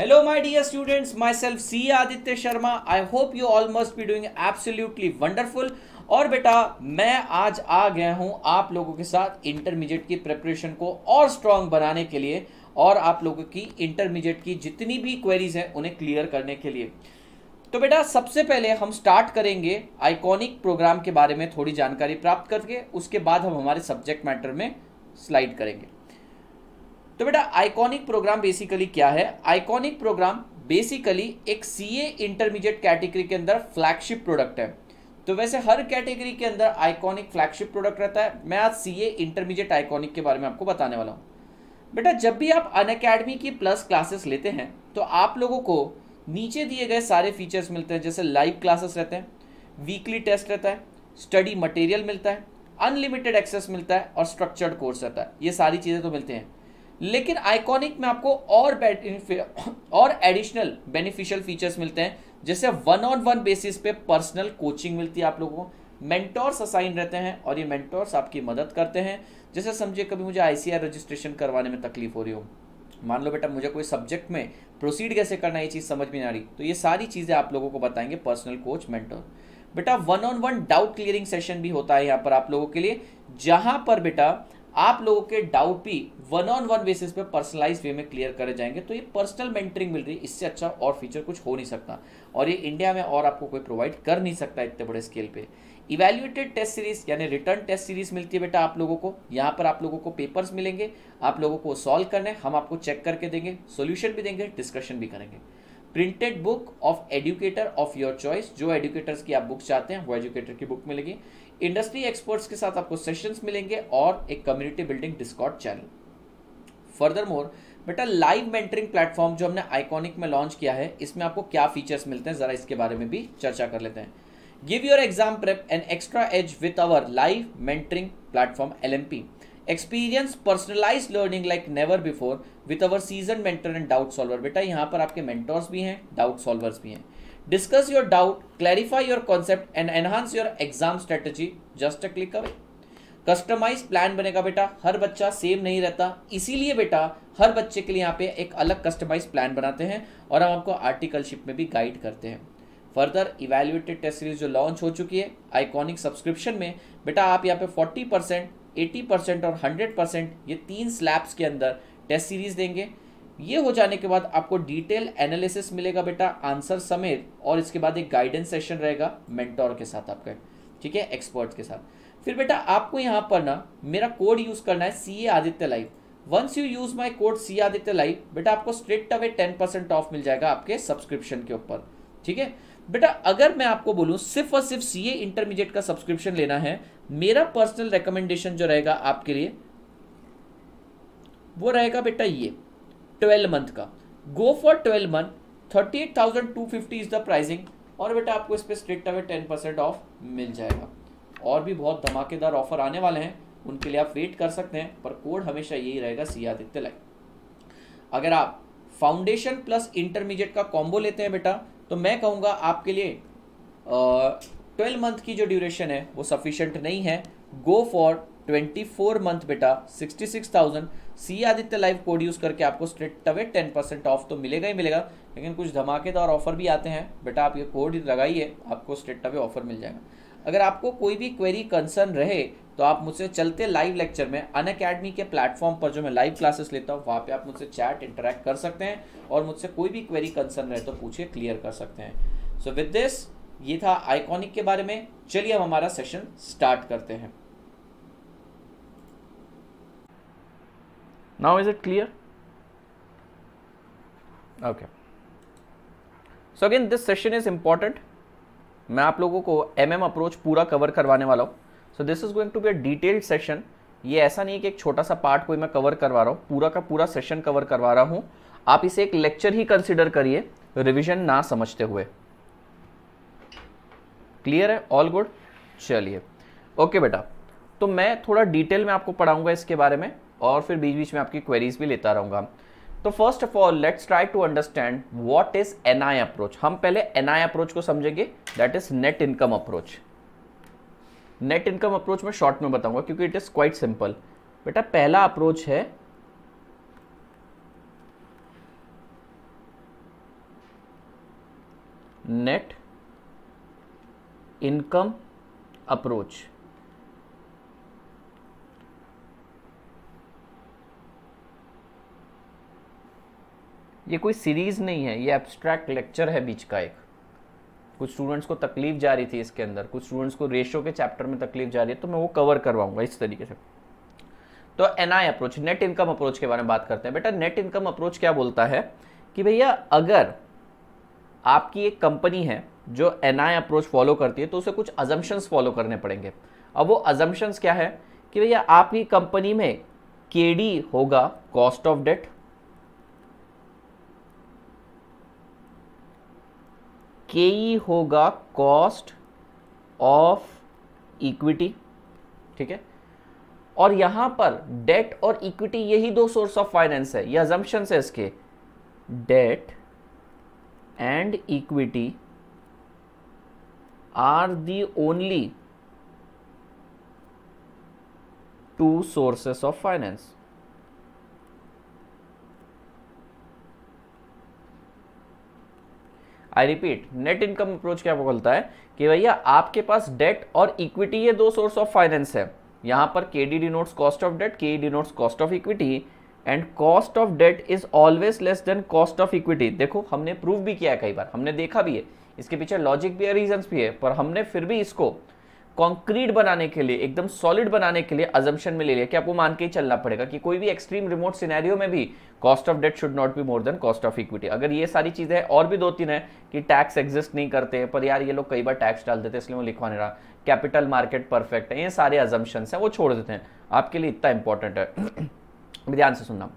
My dear students myself C Aditya Sharma I hope you all must be doing absolutely wonderful और बेटा मैं आज आ गया हूँ आप लोगों के साथ इंटरमीडिएट की प्रिपरेशन को और स्ट्रांग बनाने के लिए और आप लोगों की इंटरमीडिएट की जितनी भी क्वेरीज हैं उन्हें क्लियर करने के लिए तो बेटा सबसे पहले हम स्टार्ट करेंगे आइकॉनिक प्रोग्राम के बारे में थोड़ी जानकारी प्राप्त करके उसके बाद हम हमारे सब्जेक्ट मैटर में स्लाइड करेंगे तो बेटा आइकॉनिक प्रोग्राम बेसिकली क्या है आइकॉनिक प्रोग्राम बेसिकली एक सी ए इंटरमीडिएट कैटेगरी के अंदर फ्लैगशिप प्रोडक्ट है तो वैसे हर कैटेगरी के अंदर आइकॉनिक फ्लैगशिप प्रोडक्ट रहता है मैं आज सी ए इंटरमीडिएट आइकॉनिक के बारे में आपको बताने वाला हूँ बेटा जब भी आप अन अकेडमी की प्लस क्लासेस लेते हैं तो आप लोगों को नीचे दिए गए सारे फीचर्स मिलते हैं जैसे लाइव क्लासेस रहते हैं वीकली टेस्ट रहता है स्टडी मटेरियल मिलता है अनलिमिटेड एक्सेस मिलता है और स्ट्रक्चर्ड कोर्स रहता है ये सारी चीज़ें तो मिलते हैं लेकिन आइकॉनिक में आपको और और एडिशनल बेनिफिशियल फीचर्स मिलते हैं जैसे वन ऑन वन बेसिस पे पर्सनल कोचिंग मिलती है आप लोगों को मेंटोर्स असाइन रहते हैं और ये मेंटोर्स आपकी मदद करते हैं जैसे समझिए कभी मुझे आईसीआर रजिस्ट्रेशन करवाने में तकलीफ हो रही हो मान लो बेटा मुझे कोई सब्जेक्ट में प्रोसीड कैसे करना ये चीज़ समझ में नहीं आ रही तो ये सारी चीज़ें आप लोगों को बताएंगे पर्सनल कोच मेंटोर बेटा one on one doubt clearing session भी होता है यहाँ पर आप लोगों के लिए जहाँ पर बेटा आप लोगों के डाउट भी वन ऑन वन बेसिस पे पर्सनलाइज वे में क्लियर करे जाएंगे तो ये पर्सनल मेंटरिंग मिल रही है इससे अच्छा और फीचर कुछ हो नहीं सकता और ये इंडिया में और आपको कोई प्रोवाइड कर नहीं सकता इतने बड़े स्केल पे इवेल्युएटेड टेस्ट सीरीज यानी रिटर्न टेस्ट सीरीज मिलती है बेटा आप लोगों को यहाँ पर आप लोगों को पेपर्स मिलेंगे आप लोगों को सॉल्व करने हम आपको चेक करके देंगे सोल्यूशन भी देंगे डिस्कशन भी करेंगे printed book of educator of your choice जो एडुकेटर्स की आप बुक चाहते हैं वो एजुकेटर की बुक मिलेगी इंडस्ट्री एक्सपर्ट्स के साथ आपको सेशंस मिलेंगे और एक community building Discord channel furthermore बेटा लाइव मेंटरिंग प्लेटफॉर्म जो हमने आइकॉनिक में लॉन्च किया है इसमें आपको क्या फीचर्स मिलते हैं ज़रा इसके बारे में भी चर्चा कर लेते हैं give your exam prep an extra edge with our live mentoring platform L experience personalize learning like never before with our seasoned mentor and doubt solver बेटा यहाँ पर आपके मेंटर्स भी हैं डाउट सॉल्वर्स भी हैं discuss your doubt clarify your concept and enhance your exam strategy. Just a click away customize plan बनेगा बेटा हर बच्चा सेम नहीं रहता इसीलिए बेटा हर बच्चे के लिए यहाँ पे एक अलग कस्टमाइज प्लान बनाते हैं और हम आपको आर्टिकलशिप में भी गाइड करते हैं फर्दर इवेल्युएटेड टेस्ट सीरीज जो लॉन्च हो चुकी है आइकॉनिक सब्सक्रिप्शन में बेटा आप यहाँ पे 40 परसेंट एटी परसेंट और 100 परसेंट ये तीन स्लैब्स के अंदर टेस्ट सीरीज देंगे ये हो जाने के बाद आपको डिटेल एनालिसिस मिलेगा बेटा आंसर समेत और इसके बाद एक गाइडेंस सेशन रहेगा मेंटोर के साथ आपका ठीक है एक्सपर्ट के साथ फिर बेटा आपको यहाँ पर ना मेरा कोड यूज़ करना है C A Aditya live once you use my code C Aditya live बेटा आपको straight away ten percent off मिल जाएगा आपके सब्सक्रिप्शन के ऊपर ठीक है बेटा अगर मैं आपको बोलूँ सिर्फ और सिर्फ सी ए इंटरमीडिएट का सब्सक्रिप्शन लेना है मेरा पर्सनल रिकमेंडेशन जो रहेगा आपके लिए वो रहेगा बेटा ये ट्वेल्व मंथ का go for twelve month thirty eight thousand two fifty is the pricing और बेटा आपको इस पर straight away ten percent off मिल जाएगा और भी बहुत धमाकेदार ऑफर आने वाले हैं उनके लिए आप वेट कर सकते हैं पर कोड हमेशा यही रहेगा सी आदित्य लाइफ अगर आप फाउंडेशन प्लस इंटरमीडिएट का कॉम्बो लेते हैं बेटा तो मैं कहूँगा आपके लिए ट्वेल्व मंथ की जो ड्यूरेशन है वो सफिशेंट नहीं है go for twenty four month बेटा sixty six thousand C Aditya live code use करके आपको straight away ten percent off तो मिलेगा ही मिलेगा लेकिन कुछ धमाकेदार ऑफर भी आते हैं बेटा आप ये कोड लगाइए आपको स्ट्रेट अवे ऑफर मिल जाएगा अगर आपको कोई भी क्वेरी कंसर्न रहे तो आप मुझसे चलते लाइव लेक्चर में अन अकेडमी के प्लेटफॉर्म पर जो मैं लाइव क्लासेस लेता हूँ वहाँ पे आप मुझसे चैट इंटरेक्ट कर सकते हैं और मुझसे कोई भी क्वेरी कंसर्न रहे तो पूछिए क्लियर कर सकते हैं सो विद दिस ये था आइकॉनिक के बारे में चलिए हम हमारा सेशन स्टार्ट करते हैं now is it clear okay so again this session is important मैं आप लोगों को एम एम अप्रोच पूरा कवर करवाने वाला हूँ so this is going to be a detailed session ये ऐसा नहीं है कि एक छोटा सा पार्ट कोई मैं कवर करवा रहा हूँ पूरा का पूरा सेशन कवर करवा रहा हूँ आप इसे एक लेक्चर ही कंसिडर करिए रिविजन ना समझते हुए क्लियर है ऑल गुड चलिए ओके बेटा तो मैं थोड़ा डिटेल में आपको पढ़ाऊंगा इसके बारे में और फिर बीच बीच में आपकी क्वेरीज भी लेता रहूँगा तो first of all let's try to understand what is N I approach हम पहले एन अप्रोच को समझेंगे that is net income approach net income approach में शॉर्ट में बताऊंगा क्योंकि इट इज क्वाइट सिंपल बेटा पहला अप्रोच है नेट इनकम अप्रोच ये कोई सीरीज़ नहीं है ये एब्स्ट्रैक्ट लेक्चर है बीच का एक कुछ स्टूडेंट्स को तकलीफ जा रही थी इसके अंदर कुछ स्टूडेंट्स को रेशो के चैप्टर में तकलीफ जा रही है तो मैं वो कवर करवाऊंगा इस तरीके से तो N I approach net income approach के बारे में बात करते हैं बेटा नेट इनकम अप्रोच क्या बोलता है कि भैया अगर आपकी एक कंपनी है जो एन आई अप्रोच फॉलो करती है तो उसे कुछ अजम्पन्स फॉलो करने पड़ेंगे अब वो अजम्पन्स क्या है कि भैया आपकी कंपनी में के होगा कॉस्ट ऑफ डेट के ई होगा कॉस्ट ऑफ इक्विटी ठीक है और यहां पर डेट और इक्विटी यही दो सोर्स ऑफ फाइनेंस है ये जम्पन है इसके debt and equity are the only two sources of finance I repeat net income approach क्या बोलता है कि भैया आपके पास डेट और इक्विटी ये दो सोर्स ऑफ फाइनेंस है यहाँ पर K D denotes cost of debt K E denotes cost of equity and cost of debt is always less than cost of equity देखो हमने प्रूव भी किया है कई बार हमने देखा भी है इसके पीछे लॉजिक भी है रीजन भी है पर हमने फिर भी इसको कंक्रीट बनाने के लिए एकदम सॉलिड बनाने के लिए अजम्पन में ले लिया कि आपको मान के ही चलना पड़ेगा कि कोई भी एक्सट्रीम रिमोट सिनेरियो में भी cost of debt should not be more than cost of equity अगर ये सारी चीज़ें हैं और भी दो तीन है कि टैक्स एग्जिस्ट नहीं करते पर यार ये लोग कई बार टैक्स डाल देते इसलिए वो लिखवा नहीं रहा कैपिटल मार्केट परफेक्ट है ये सारे अजम्पन्स है वो छोड़ देते हैं आपके लिए इतना इंपॉर्टेंट है ध्यान से सुनना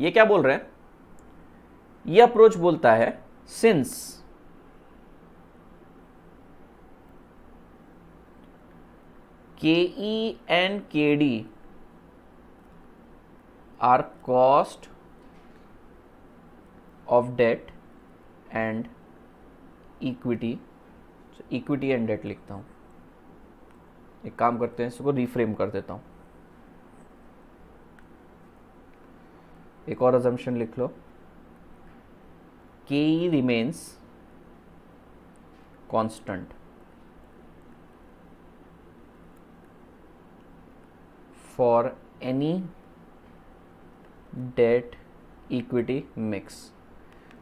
ये क्या बोल रहे हैं ये अप्रोच बोलता है since K E and K D are cost of debt and equity equity and debt लिखता हूँ एक काम करते हैं इसको रिफ्रेम कर देता हूँ एक और अजम्पन लिख लो K E remains constant for any debt equity mix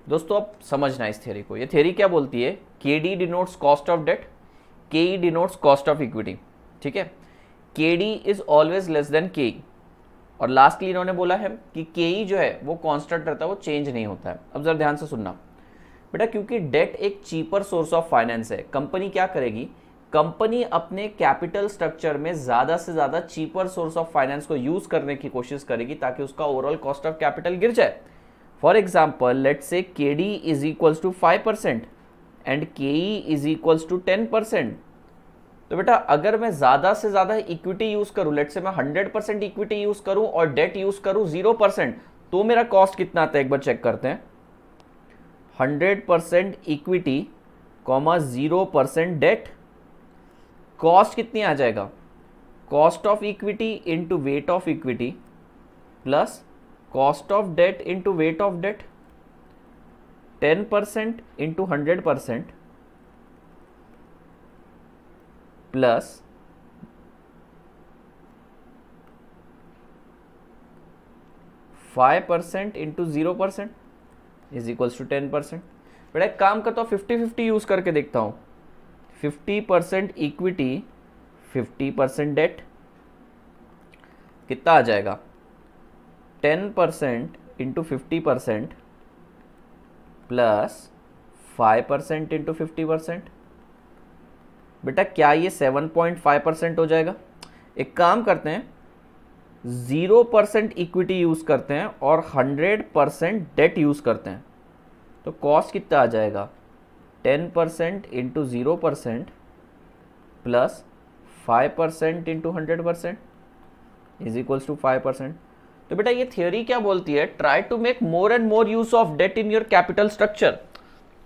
दोस्तों आप समझना इस थ्योरी को ये थ्योरी क्या बोलती है K D denotes cost of debt K E denotes cost of equity ठीक है K D is always less than K E और लास्टली इन्होंने बोला है कि के ई e जो है वो कॉन्स्टेंट रहता है वो चेंज नहीं होता है अब जरा ध्यान से सुनना बेटा क्योंकि डेट एक चीपर सोर्स ऑफ फाइनेंस है कंपनी क्या करेगी कंपनी अपने कैपिटल स्ट्रक्चर में ज़्यादा से ज़्यादा चीपर सोर्स ऑफ फाइनेंस को यूज़ करने की कोशिश करेगी ताकि उसका ओवरऑल कॉस्ट ऑफ कैपिटल गिर जाए for example let say K D is equals to five percent and K E is equals to ten percent तो बेटा अगर मैं ज़्यादा से ज़्यादा इक्विटी यूज़ करूं लेट से मैं हंड्रेड परसेंट इक्विटी यूज़ करूं और डेट यूज़ करूं जीरो परसेंट तो मेरा कॉस्ट कितना आता है एक बार चेक करते हैं hundred percent equity comma zero percent debt cost कितनी आ जाएगा cost of equity into weight of equity plus cost of debt into weight of debt ten percent into hundred percent plus five percent into zero percent is equals to ten percent बेटा एक काम करता हूँ fifty fifty use करके देखता हूँ fifty percent equity fifty percent debt कितना आ जाएगा ten percent into fifty percent plus five percent into fifty percent बेटा क्या ये सेवन पॉइंट फाइव परसेंट हो जाएगा एक काम करते हैं ज़ीरो परसेंट इक्विटी यूज़ करते हैं और हंड्रेड परसेंट डेट यूज़ करते हैं तो कॉस्ट कितना आ जाएगा ten percent into zero percent plus five percent into hundred percent is equals to five percent तो बेटा ये थ्योरी क्या बोलती है try to make more and more use of debt in your capital structure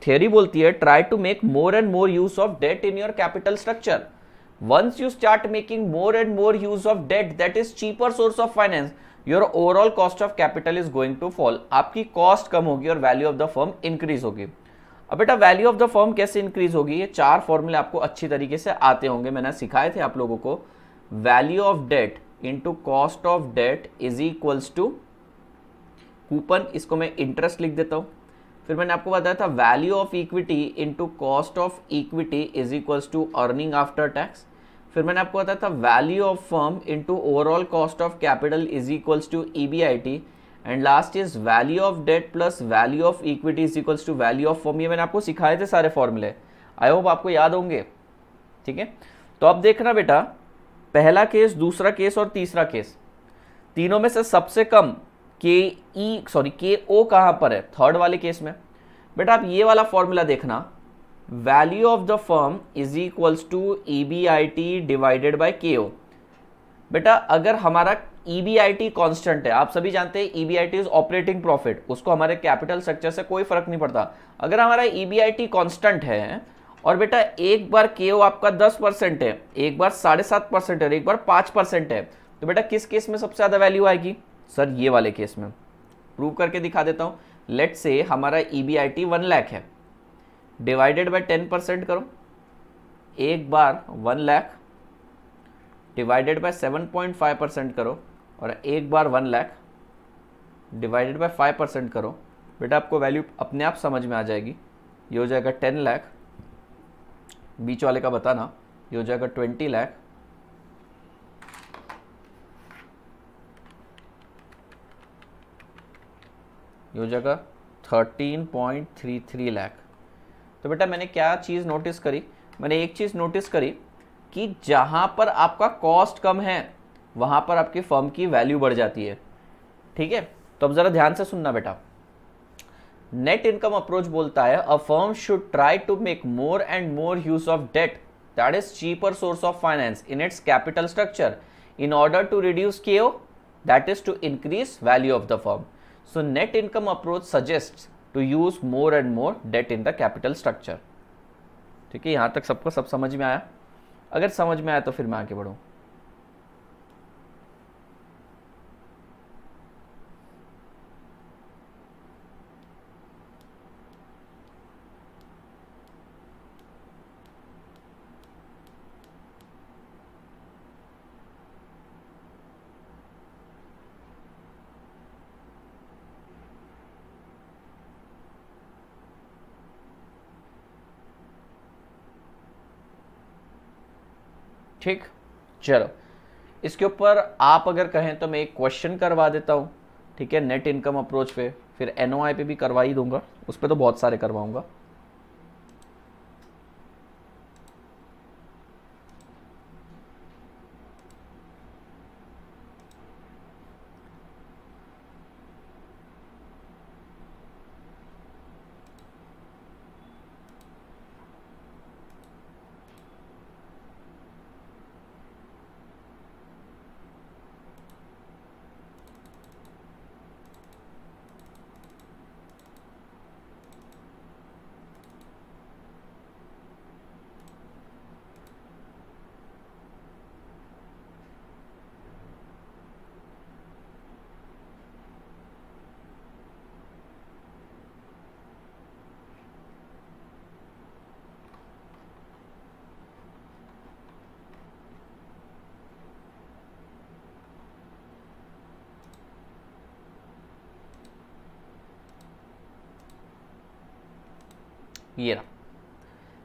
theory बोलती है try to make more and more use of debt in your capital structure once you start making more and more use of debt that is cheaper source of finance your overall cost of capital is going to fall आपकी cost कम होगी और value of the firm increase होगी अब बेटा value of the firm कैसे increase होगी ये चार फॉर्मूले आपको अच्छी तरीके से आते होंगे मैंने सिखाए थे आप लोगों को value of debt into cost of debt is equals to coupon इसको मैं इंटरेस्ट लिख देता हूँ फिर मैंने आपको बताया था value of equity into cost of equity is equals to earning after tax फिर मैंने आपको बताया था value of firm into overall cost of capital is equals to E B I T and last is value of debt plus value of equity is equals to value of firm ये मैंने आपको सिखाए थे सारे फॉर्मूले I hope आपको याद होंगे ठीक है तो अब देखना बेटा पहला केस दूसरा केस और तीसरा केस तीनों में से सबसे कम के ई सॉरी के ओ कहाँ पर है थर्ड वाले केस में बेटा आप ये वाला फॉर्मूला देखना value of the firm is equals to E B I T divided by K O बेटा अगर हमारा ईबीआईटी e कांस्टेंट है आप सभी जानते हैं ईबीआईटी इज ऑपरेटिंग प्रॉफिट उसको हमारे कैपिटल स्ट्रक्चर से कोई फर्क नहीं पड़ता अगर हमारा ईबीआईटी e कांस्टेंट है और बेटा एक बार के आपका दस परसेंट है एक बार साढ़े सात परसेंट है एक बार पांच परसेंट है तो बेटा किस केस में सबसे ज़्यादा वैल्यू आएगी सर ये वाले केस में प्रूव करके दिखा देता हूं लेट से हमारा ईबीआईटी वन लैख है डिवाइडेड बाय टेन परसेंट करो एक बार one lakh divided by seven point five percent करो और एक बार one lakh divided by five percent करो बेटा आपको वैल्यू अपने आप समझ में आ जाएगी ये हो जाएगा टेन लैख बीच वाले का बताना ये हो जाएगा ट्वेंटी लैख ये हो जाएगा thirteen point three three lakh तो बेटा मैंने क्या चीज़ नोटिस करी मैंने एक चीज़ नोटिस करी कि जहाँ पर आपका कॉस्ट कम है वहां पर आपकी फर्म की वैल्यू बढ़ जाती है ठीक है तो अब ज़रा ध्यान से सुनना बेटा नेट इनकम अप्रोच बोलता है a firm should try to make more and more use of debt that is cheaper source of finance in its capital structure in order to reduce KO that is to increase value of the firm so net income approach suggest to use more and more debt in the capital structure ठीक है यहां तक सबको सब समझ में आया अगर समझ में आया तो फिर मैं आगे बढ़ूँ ठीक चलो इसके ऊपर आप अगर कहें तो मैं एक क्वेश्चन करवा देता हूँ ठीक है नेट इनकम अप्रोच पे फिर एन पे भी करवा ही दूंगा उस पर तो बहुत सारे करवाऊंगा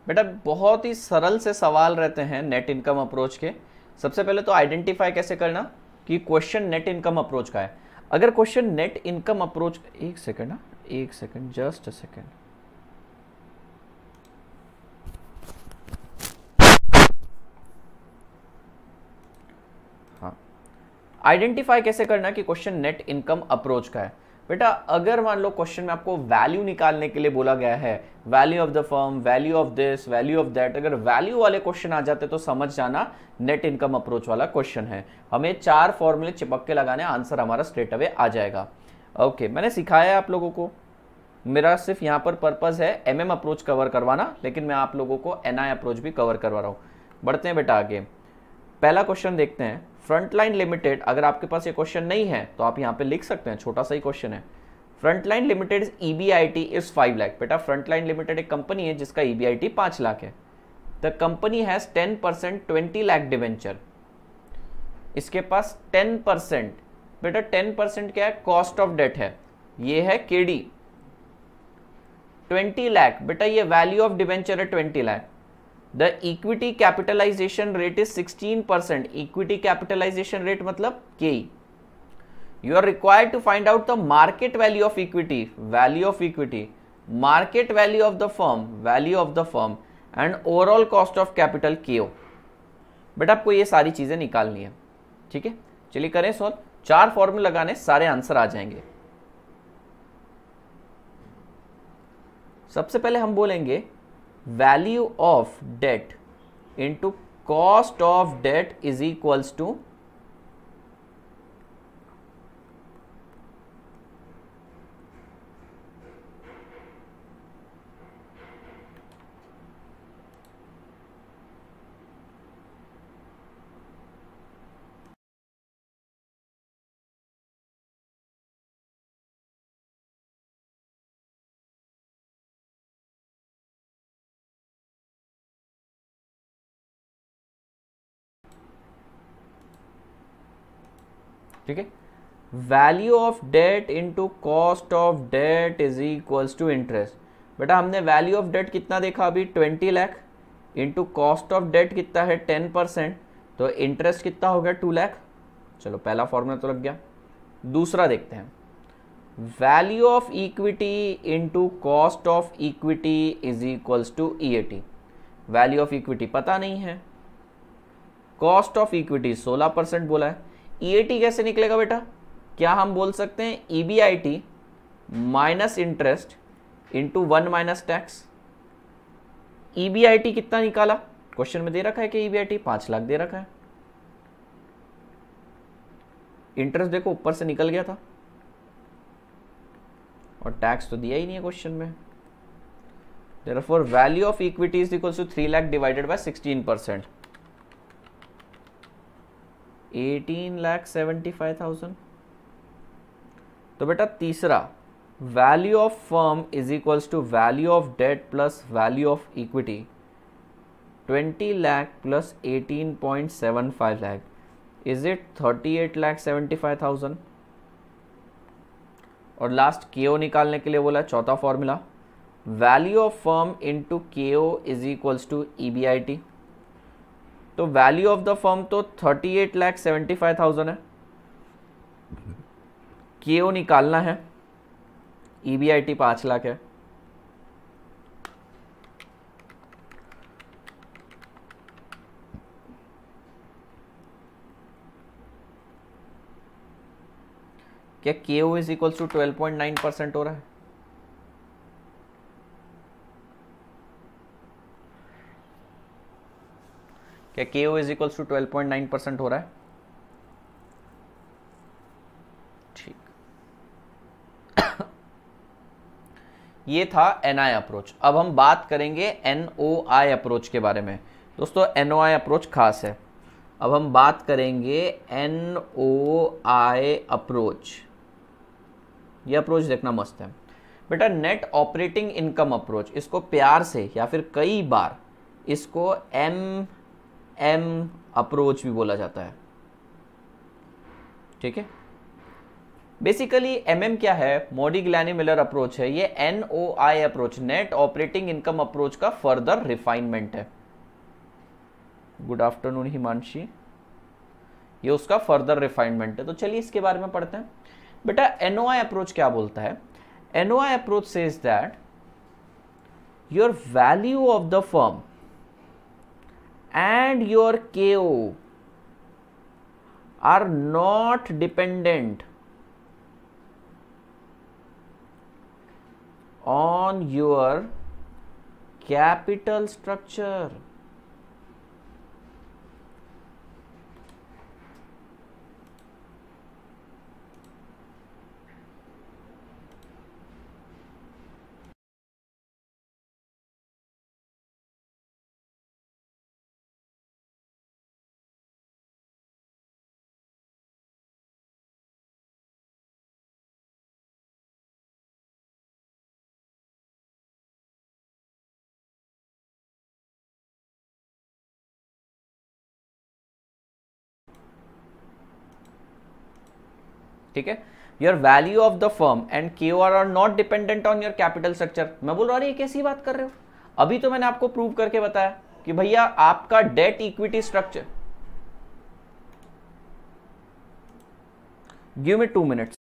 बेटा बहुत ही सरल से सवाल रहते हैं नेट इनकम अप्रोच के सबसे पहले तो आइडेंटिफाई कैसे करना कि क्वेश्चन नेट इनकम अप्रोच का है अगर क्वेश्चन नेट इनकम अप्रोच एक सेकेंड ना हाँ, एक second just a second identify कैसे करना कि क्वेश्चन नेट इनकम अप्रोच का है बेटा अगर मान लो क्वेश्चन में आपको वैल्यू निकालने के लिए बोला गया है value of the firm value of this value of that अगर वैल्यू वाले क्वेश्चन आ जाते तो समझ जाना नेट इनकम अप्रोच वाला क्वेश्चन है हमें चार फॉर्मूले चिपक के लगाने आंसर हमारा स्ट्रेट अवे आ जाएगा ओके okay, मैंने सिखाया है आप लोगों को मेरा सिर्फ यहाँ पर पर्पज़ है एम एम अप्रोच कवर करवाना लेकिन मैं आप लोगों को एन आई अप्रोच भी कवर करवा रहा हूँ बढ़ते हैं बेटा आगे पहला क्वेश्चन देखते हैं फ्रंटलाइन लिमिटेड अगर आपके पास ये क्वेश्चन नहीं है तो आप यहाँ पे लिख सकते हैं छोटा सा ही क्वेश्चन है frontline limited E B I T is five lakh बेटा फ्रंटलाइन लिमिटेड एक कंपनी है जिसका ई बी आई टी पांच लाख है the company has ten percent twenty lakh debenture इसके पास टेन परसेंट बेटा टेन परसेंट क्या है कॉस्ट ऑफ डेट है ये है के डी ट्वेंटी लैख बेटा ये वैल्यू ऑफ डिवेंचर है twenty lakh the equity capitalisation rate is 16 percent equity capitalisation rate मतलब के you are required to find out the market value of equity value of equity market value of the firm value of the firm and overall cost of capital K O but आपको ये सारी चीज़ें निकालनी है ठीक है चलिए करें सॉल्व चार फॉर्मूले लगाने सारे आंसर आ जाएंगे सबसे पहले हम बोलेंगे value of debt into cost of debt is equals to ठीक है value of debt into cost of debt is equals to interest बेटा हमने वैल्यू ऑफ डेट कितना देखा अभी twenty lakh into cost of debt कितना है टेन परसेंट तो इंटरेस्ट कितना हो गया टू लैख चलो पहला फॉर्मूला तो लग गया दूसरा देखते हैं value of equity into cost of equity is equals to E value of equity पता नहीं है कॉस्ट ऑफ इक्विटी सोलह परसेंट बोला है ईएटी e कैसे निकलेगा बेटा क्या हम बोल सकते हैं EBIT minus interest into one minus tax EBIT कितना निकाला क्वेश्चन में दे रखा है कि ईबीआईटी e पांच लाख दे रखा है इंटरेस्ट देखो ऊपर से निकल गया था और टैक्स तो दिया ही नहीं है क्वेश्चन में therefore value of equity is equal to three lakh divided by sixteen percent eighteen lakh seventy five thousand तो बेटा तीसरा value of firm is equals to value of debt plus value of equity twenty lakh plus eighteen point seven five lakh is it thirty eight lakh seventy five thousand और last K O निकालने के लिए बोला चौथा formula value of firm into K O is equals to E B I T तो value of the firm तो thirty eight lakh seventy five thousand है K O निकालना है E B I T lakh है क्या K O is equals to twelve point nine percent हो रहा है क्या K O is equals to twelve point nine percent हो रहा है ठीक ये था एन आई अप्रोच अब हम बात करेंगे एन ओ आई अप्रोच के बारे में दोस्तों एन ओ आई अप्रोच खास है अब हम बात करेंगे एन ओ आई अप्रोच ये अप्रोच देखना मस्त है बेटा नेट ऑपरेटिंग इनकम अप्रोच इसको प्यार से या फिर कई बार इसको एम एम अप्रोच भी बोला जाता है ठीक है बेसिकली एम एम क्या है मोडी ग्लैनी मिलर अप्रोच है ये N O I approach net operating income approach का फर्दर रिफाइनमेंट है गुड आफ्टरनून हिमांशी ये उसका फर्दर रिफाइनमेंट है तो चलिए इसके बारे में पढ़ते हैं बेटा एन ओ आई अप्रोच क्या बोलता है N O I approach says that your value of the firm and your KO are not dependent on your capital structure. ठीक है your value of the firm and K O are are not dependent on your capital structure मैं बोल रहा हूँ ये कैसी बात कर रहे हो अभी तो मैंने आपको प्रूव करके बताया कि भैया आपका debt equity structure give me two minutes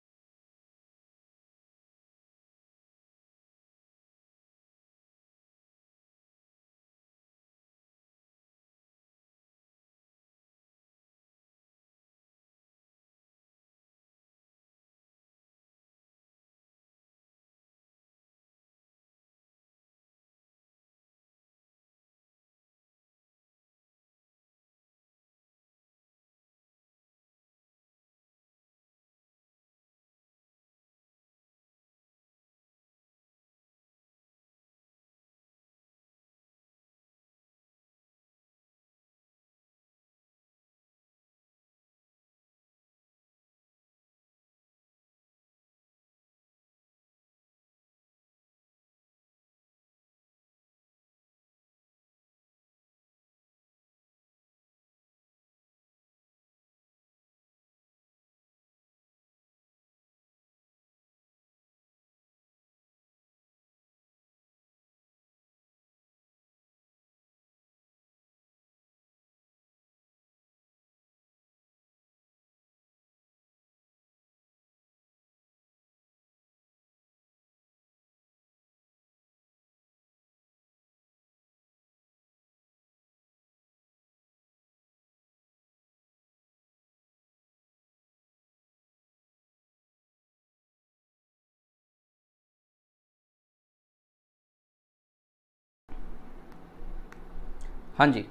हाँ जी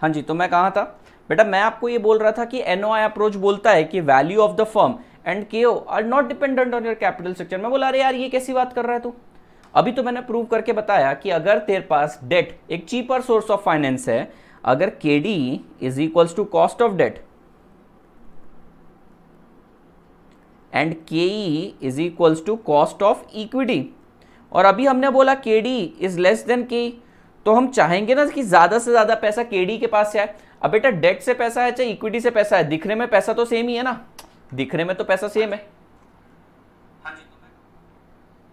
हाँ जी तो मैं कहाँ था बेटा मैं आपको ये बोल रहा था कि एन अप्रोच बोलता है कि value of the firm and K are not dependent on your capital structure मैं बोला अरे यार ये कैसी बात कर रहा है तू अभी तो मैंने प्रूव करके बताया कि अगर तेरे पास डेट एक चीपर सोर्स ऑफ फाइनेंस है अगर K D is equals to cost of debt and K E is equals to cost of equity और अभी हमने बोला के D is less than K ई तो हम चाहेंगे ना कि ज़्यादा से ज़्यादा पैसा केडी के पास से आए अब बेटा डेट से पैसा है चाहे इक्विटी से पैसा है दिखने में पैसा तो सेम ही है ना दिखने में तो पैसा सेम है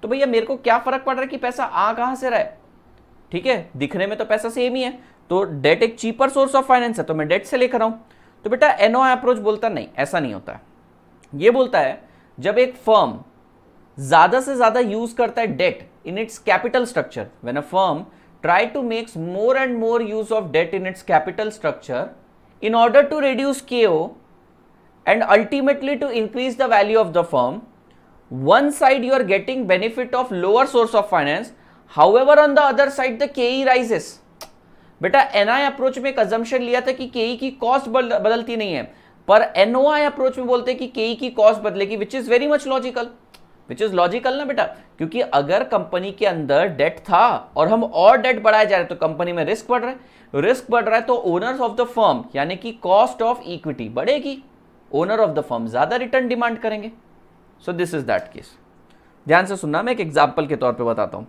तो भैया मेरे को क्या फर्क पड़ रहा है कि पैसा आ कहां से रहा है ठीक है दिखने में तो पैसा सेम ही है तो डेट एक चीपर सोर्स ऑफ फाइनेंस है तो मैं डेट से लेकर रहा हूं तो बेटा एनओ अप्रोच बोलता नहीं ऐसा नहीं होता है ये बोलता है जब एक फर्म ज़्यादा से ज़्यादा यूज़ करता है debt in its capital structure when a firm try to makes more and more use of debt in its capital structure in order to reduce KO and ultimately to increase the value of the firm. One side you are getting benefit of lower source of finance, however on the other side the KE rises. बेटा NI approach में एक assumption लिया था कि केई की cost बदल, बदलती नहीं है पर एनओआई अप्रोच में बोलते हैं कि केई की कॉस्ट बदलेगी which is very much logical which is logical ना बेटा क्योंकि अगर कंपनी के अंदर डेट था और हम और डेट बढ़ाए जा रहे तो कंपनी में रिस्क बढ़ रहा है रिस्क बढ़ रहा है तो ओनर्स ऑफ द फर्म यानी कि कॉस्ट ऑफ इक्विटी बढ़ेगी ओनर ऑफ द फर्म ज्यादा रिटर्न डिमांड करेंगे so this is that case ध्यान से सुनना मैं एक एग्जाम्पल के तौर पर बताता हूं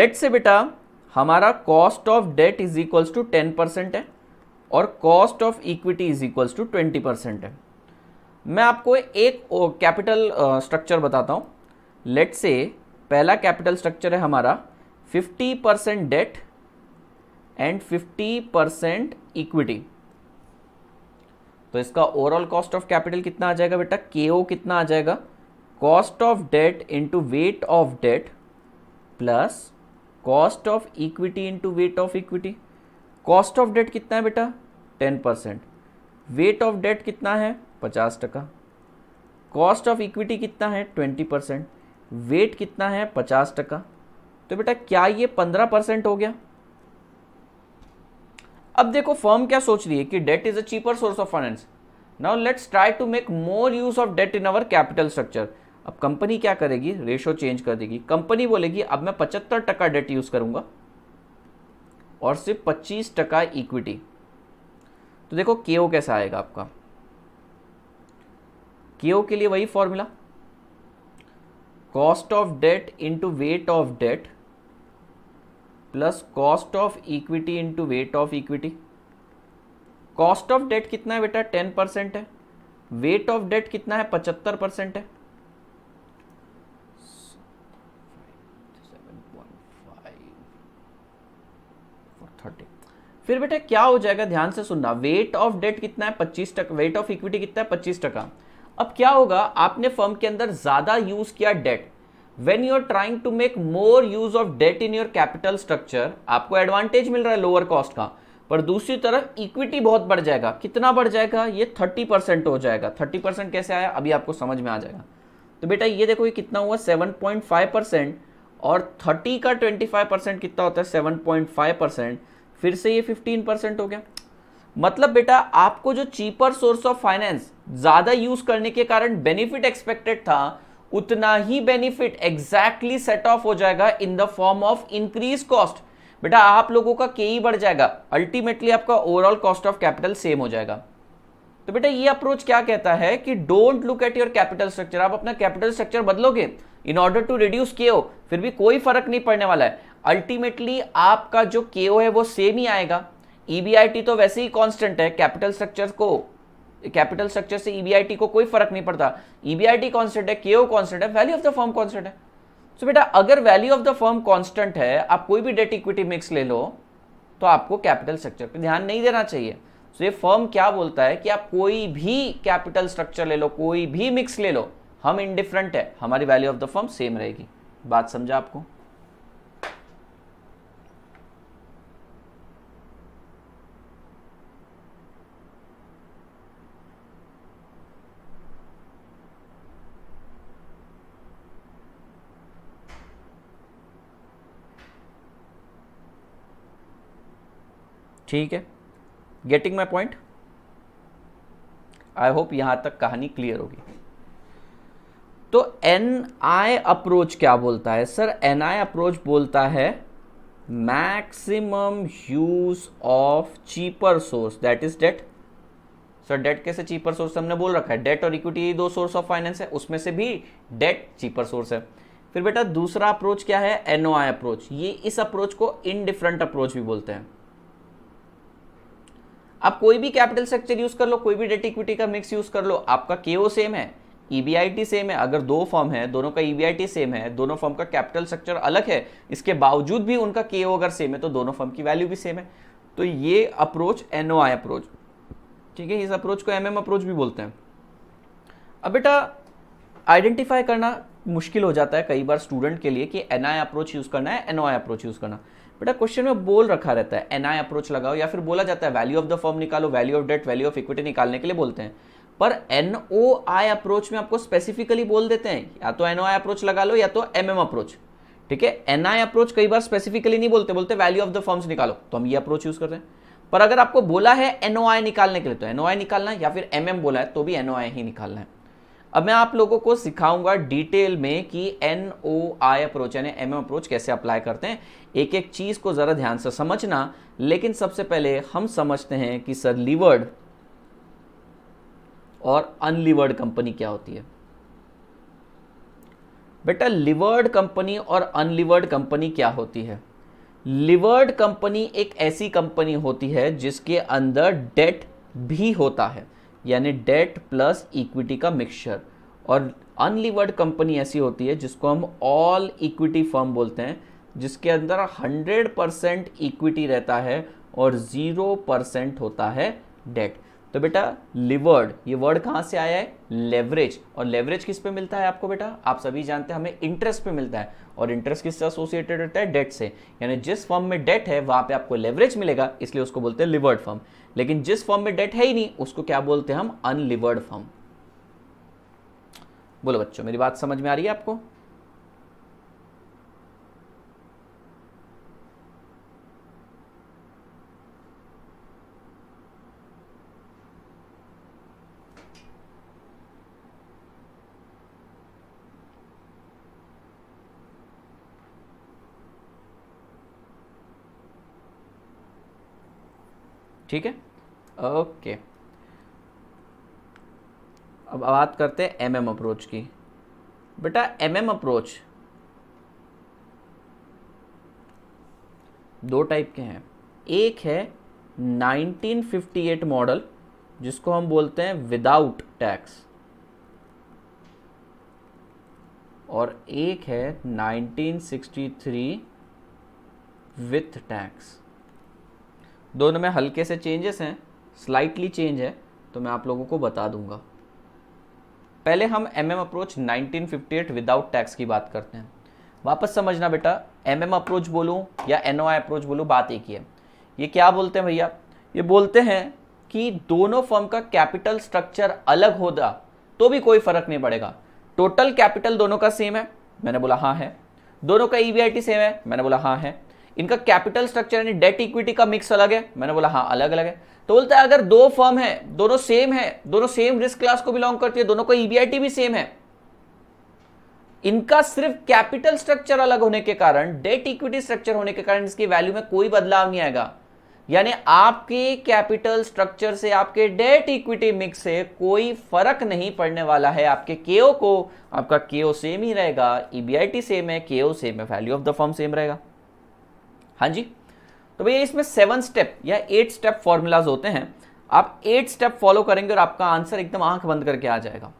लेट से बेटा हमारा cost of debt is equals to ten percent है और cost of equity is equals to twenty percent है मैं आपको एक कैपिटल स्ट्रक्चर बताता हूँ लेट से पहला कैपिटल स्ट्रक्चर है हमारा 50 percent debt and 50 percent equity तो इसका ओवरऑल कॉस्ट ऑफ कैपिटल कितना आ जाएगा बेटा के कितना आ जाएगा cost of debt into weight of debt plus cost of equity into weight of equity cost of debt कितना है बेटा ten percent weight of debt कितना है पचास टका कॉस्ट ऑफ इक्विटी कितना है ट्वेंटी परसेंट वेट कितना है पचास टका तो बेटा क्या ये पंद्रह परसेंट हो गया अब देखो फर्म क्या सोच रही है कि debt is a cheaper source of finance now let's try to make more use of debt in our capital structure अब कंपनी क्या करेगी रेशो चेंज कर देगी कंपनी बोलेगी अब मैं पचहत्तर टका डेट यूज करूंगा और सिर्फ पच्चीस टका इक्विटी तो देखो के ओ कैसा आएगा आपका के के लिए वही formula cost of debt into weight of debt plus cost of equity into weight of equity cost of debt कितना है बेटा टेन परसेंट है वेट ऑफ डेट कितना है पचहत्तर परसेंट है फिर बेटा क्या हो जाएगा ध्यान से सुनना वेट ऑफ डेट कितना है पच्चीस टका वेट ऑफ इक्विटी कितना है पच्चीस टका अब क्या होगा आपने फर्म के अंदर ज्यादा यूज किया debt when you are trying to make more use of debt in your capital structure आपको एडवांटेज मिल रहा है लोअर कॉस्ट का पर दूसरी तरफ इक्विटी बहुत बढ़ जाएगा कितना बढ़ जाएगा ये थर्टी परसेंट हो जाएगा थर्टी परसेंट कैसे आया अभी आपको समझ में आ जाएगा तो बेटा ये देखो ये कितना हुआ सेवन पॉइंट फाइव परसेंट और थर्टी का ट्वेंटी फाइव परसेंट कितना होता है सेवन पॉइंट फाइव परसेंट फिर से ये फिफ्टीन परसेंट हो गया मतलब बेटा आपको जो चीपर सोर्स ऑफ फाइनेंस ज्यादा यूज करने के कारण बेनिफिट एक्सपेक्टेड था उतना ही बेनिफिट एग्जैक्टली सेट ऑफ हो जाएगा in the form of increase cost बेटा आप लोगों का के ही e बढ़ जाएगा अल्टीमेटली आपका overall cost of capital same हो जाएगा तो बेटा ये अप्रोच क्या कहता है कि don't look at your capital structure आप अपना कैपिटल स्ट्रक्चर बदलोगे in order to reduce K फिर भी कोई फर्क नहीं पड़ने वाला है अल्टीमेटली आपका जो के है वो सेम ही आएगा ईबीआईटी e तो वैसे ही कांस्टेंट है कैपिटल स्ट्रक्चर को कैपिटल स्ट्रक्चर से ईबीआईटी e को कोई फर्क नहीं पड़ता ईबीआईटी e कांस्टेंट है केओ कांस्टेंट है value of the firm constant है सो so, बेटा अगर value of the firm constant है आप कोई भी डेट इक्विटी मिक्स ले लो तो आपको कैपिटल स्ट्रक्चर पर ध्यान नहीं देना चाहिए सो so, ये फर्म क्या बोलता है कि आप कोई भी कैपिटल स्ट्रक्चर ले लो कोई भी मिक्स ले लो हम इनडिफरेंट है हमारी value of the firm same रहेगी बात समझा आपको ठीक है getting my point I hope यहां तक कहानी क्लियर होगी तो एन आई अप्रोच क्या बोलता है सर एन आई अप्रोच बोलता है maximum use of cheaper source that is debt sir debt कैसे चीपर सोर्स हमने बोल रखा है डेट और इक्विटी दो सोर्स ऑफ फाइनेंस है उसमें से भी डेट चीपर सोर्स है फिर बेटा दूसरा अप्रोच क्या है एनओआई अप्रोच ये इस अप्रोच को इनडिफरेंट अप्रोच भी बोलते हैं आप कोई भी कैपिटल स्ट्रक्चर यूज कर लो कोई भी डेट इक्विटी का मिक्स यूज कर लो आपका के सेम है ई e सेम है अगर दो फॉर्म e है दोनों का ई सेम है दोनों फॉर्म का कैपिटल स्ट्रक्चर अलग है इसके बावजूद भी उनका के अगर सेम है तो दोनों फॉर्म की वैल्यू भी सेम है तो ये अप्रोच एन अप्रोच ठीक है इस अप्रोच को एम अप्रोच भी बोलते हैं अब बेटा आइडेंटिफाई करना मुश्किल हो जाता है कई बार स्टूडेंट के लिए कि एन अप्रोच यूज़ करना है आई अप्रोच यूज़ करना बेटा क्वेश्चन में बोल रखा रहता है एनआई अप्रोच लगाओ या फिर बोला जाता है वैल्यू ऑफ द फॉर्म निकालो value of debt value of equity निकालने के लिए बोलते हैं पर एनओ आई अप्रोच में आपको स्पेसिफिकली बोल देते हैं या तो एनओ आई अप्रोच लगा लो या तो एम एम अप्रोच ठीक है एनआई अप्रोच कई बार स्पेसिफिकली नहीं बोलते बोलते वैल्यू ऑफ द फॉर्म्स निकालो तो हम ये अप्रोच यूज करते हैं पर अगर आपको बोला है एनओआई निकालने के लिए तो एनओआई निकालना है या फिर एम एम बोला है तो भी एनओआई ही निकालना है अब मैं आप लोगों को सिखाऊंगा डिटेल में कि एन ओ आई अप्रोच यानी एम अप्रोच कैसे अप्लाई करते हैं एक एक चीज़ को ज़रा ध्यान से समझना लेकिन सबसे पहले हम समझते हैं कि सर लिवर्ड और अनलिवर्ड कंपनी क्या होती है बेटा लिवर्ड कंपनी और अनलिवर्ड कंपनी क्या होती है लिवर्ड कंपनी एक ऐसी कंपनी होती है जिसके अंदर डेट भी होता है यानी डेट प्लस इक्विटी का मिक्सचर और अनलिवर्ड कंपनी ऐसी होती है जिसको हम ऑल इक्विटी फर्म बोलते हैं जिसके अंदर 100 परसेंट इक्विटी रहता है और 0 परसेंट होता है डेट तो बेटा लिवर्ड ये वर्ड कहाँ से आया है लेवरेज और लेवरेज किस पे मिलता है आपको बेटा आप सभी जानते हैं हमें इंटरेस्ट पे मिलता है और इंटरेस्ट किससे एसोसिएटेड होता है डेट से यानी जिस फॉर्म में डेट है वहाँ पे आपको लेवरेज मिलेगा इसलिए उसको बोलते हैं लिवर्ड फॉर्म लेकिन जिस फॉर्म में डेट है ही नहीं उसको क्या बोलते हैं हम अनलिवर्ड फॉर्म बोलो बच्चों मेरी बात समझ में आ रही है आपको ठीक है ओके अब बात करते हैं एम एम अप्रोच की बेटा एमएम अप्रोच दो टाइप के हैं एक है 1958 मॉडल जिसको हम बोलते हैं विदाउट टैक्स और एक है 1963 विथ टैक्स दोनों में हल्के से चेंजेस हैं स्लाइटली चेंज है तो मैं आप लोगों को बता दूंगा पहले हम M M approach fifty eight without tax की बात करते हैं वापस समझना बेटा एम एम अप्रोच बोलूँ या एन अप्रोच बोलूँ बात एक ही है ये क्या बोलते हैं भैया ये बोलते हैं कि दोनों फर्म का कैपिटल स्ट्रक्चर अलग होगा तो भी कोई फर्क नहीं पड़ेगा टोटल कैपिटल दोनों का सेम है मैंने बोला हाँ है दोनों का ई e सेम है मैंने बोला हाँ है इनका कैपिटल स्ट्रक्चर यानी डेट इक्विटी का मिक्स अलग है मैंने बोला हाँ अलग अलग है तो बोलता है अगर दो फर्म है दोनों सेम है दोनों सेम रिस्क क्लास को बिलोंग करती है दोनों को ईबीआईटी e भी सेम है इनका सिर्फ कैपिटल स्ट्रक्चर अलग होने के कारण डेट इक्विटी स्ट्रक्चर होने के कारण इसकी वैल्यू में कोई बदलाव नहीं आएगा यानी आपके कैपिटल स्ट्रक्चर से आपके डेट इक्विटी मिक्स से कोई फर्क नहीं पड़ने वाला है आपके केओ को आपका केओ सेम ही रहेगा ईबीआईटी e सेम है केओ सेम है value of the firm same रहेगा हाँ जी तो भैया इसमें सेवन स्टेप या एट स्टेप फॉर्मूलाज होते हैं आप एट स्टेप फॉलो करेंगे और आपका आंसर एकदम आंख बंद करके आ जाएगा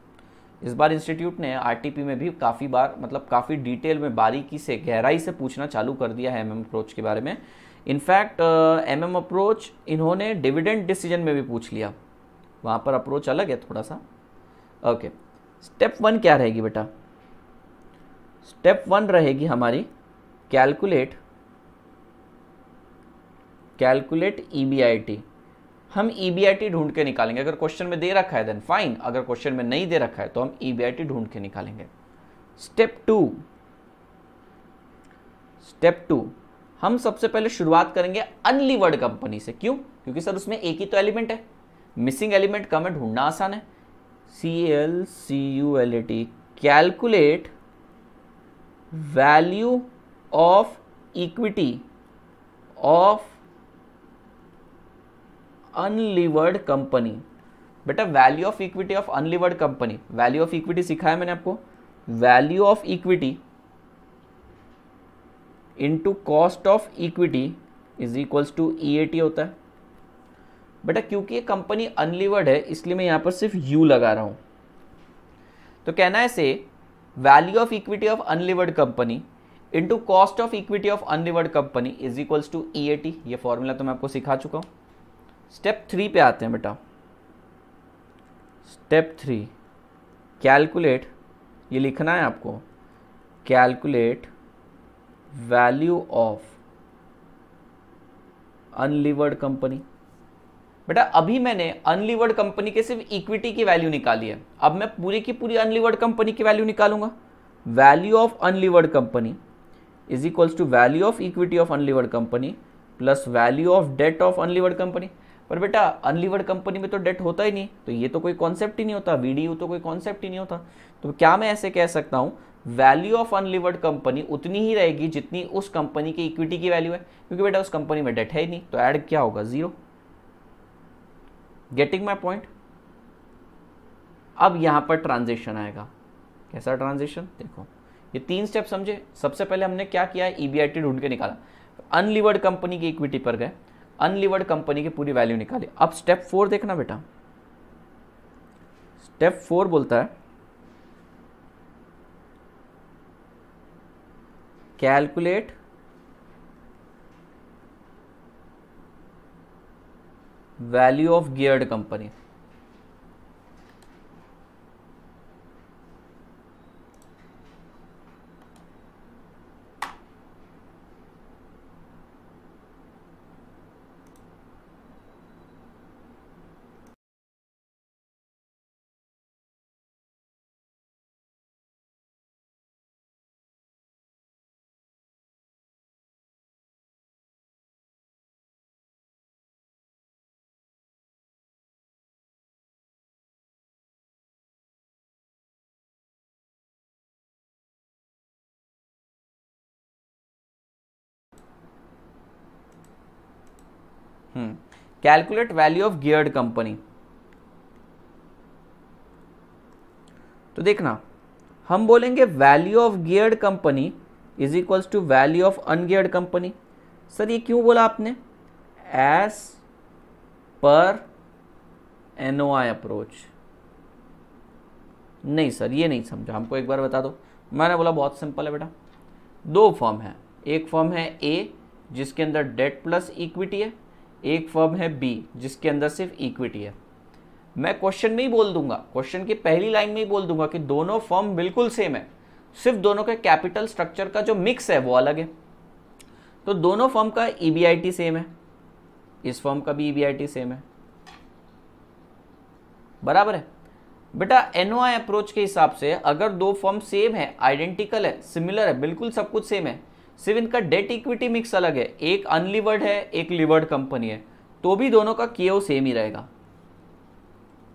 इस बार इंस्टीट्यूट ने आरटीपी में भी काफ़ी बार मतलब काफ़ी डिटेल में बारीकी से गहराई से पूछना चालू कर दिया है एमएम अप्रोच के बारे में इनफैक्ट एमएम अप्रोच इन्होंने डिविडेंड डिसीजन में भी पूछ लिया वहाँ पर अप्रोच अलग है थोड़ा सा ओके स्टेप वन क्या रहेगी बेटा स्टेप वन रहेगी हमारी कैलकुलेट कैलकुलेट ई e हम ई e ढूंढ के निकालेंगे अगर क्वेश्चन में दे रखा है देन फाइन अगर क्वेश्चन में नहीं दे रखा है तो हम ई e ढूंढ के निकालेंगे स्टेप टू स्टेप टू हम सबसे पहले शुरुआत करेंगे अनलिवर्ड कंपनी से क्यों क्योंकि सर उसमें एक ही तो एलिमेंट है मिसिंग एलिमेंट कम है ढूंढना आसान है C L C U L A T calculate value of equity of unlevered company बेटा value of equity of unlevered company value of equity सिखाया मैंने आपको value of equity into cost of equity is equals to E होता है बेटा क्योंकि ये company unlevered है इसलिए मैं यहां पर सिर्फ यू लगा रहा हूं तो कहना है से value of equity of unlevered company into cost of equity of unlevered company is equals to E ये फॉर्मूला तो मैं आपको सिखा चुका हूं स्टेप थ्री पे आते हैं बेटा स्टेप थ्री कैलकुलेट ये लिखना है आपको calculate value of unlevered company बेटा अभी मैंने अनलिवर्ड कंपनी के सिर्फ इक्विटी की वैल्यू निकाली है अब मैं पूरी की पूरी अनलिवर्ड कंपनी की वैल्यू निकालूंगा value of unlevered company is equals to value of equity of unlevered company plus value of debt of unlevered company पर बेटा अनलिवर्ड कंपनी में तो डेट होता ही नहीं तो ये तो कोई कॉन्सेप्ट ही नहीं होता वीडीयू तो कोई कॉन्सेप्ट ही नहीं होता तो क्या मैं ऐसे कह सकता हूँ वैल्यू ऑफ अनलिवर्ड कंपनी उतनी ही रहेगी जितनी उस कंपनी की इक्विटी की वैल्यू है क्योंकि बेटा उस कंपनी में डेट है ही नहीं तो ऐड क्या होगा जीरो गेटिंग माई पॉइंट अब यहां पर ट्रांजेक्शन आएगा कैसा ट्रांजेक्शन देखो ये तीन स्टेप समझे सबसे पहले हमने क्या किया ईबीआईटी e ढूंढ के निकाला अनलिवर्ड कंपनी की इक्विटी पर गए अनलिवर्ड कंपनी की पूरी वैल्यू निकाली अब स्टेप फोर देखना बेटा स्टेप फोर बोलता है calculate value of geared company calculate value of geared company तो देखना हम बोलेंगे value of geared company is equals to value of ungeared company sir ये क्यों बोला आपने एस पर एनओआई अप्रोच नहीं सर ये नहीं समझा हमको एक बार बता दो मैंने बोला बहुत सिंपल है बेटा दो फॉर्म है एक फॉर्म है ए जिसके अंदर डेट प्लस इक्विटी है एक फर्म है बी जिसके अंदर सिर्फ इक्विटी है मैं क्वेश्चन में ही बोल दूंगा क्वेश्चन की पहली लाइन में ही बोल दूंगा कि दोनों फर्म बिल्कुल सेम है सिर्फ दोनों के कैपिटल स्ट्रक्चर का जो मिक्स है वो अलग है तो दोनों फर्म का ई e सेम है इस फर्म का भी ई e सेम है बराबर है बेटा एन अप्रोच के हिसाब से अगर दो फॉर्म सेम है आइडेंटिकल है सिमिलर है बिल्कुल सब कुछ सेम है सिर्फ इनका डेट इक्विटी मिक्स अलग है एक अनलिवर्ड है एक लिवर्ड कंपनी है तो भी दोनों का के सेम ही रहेगा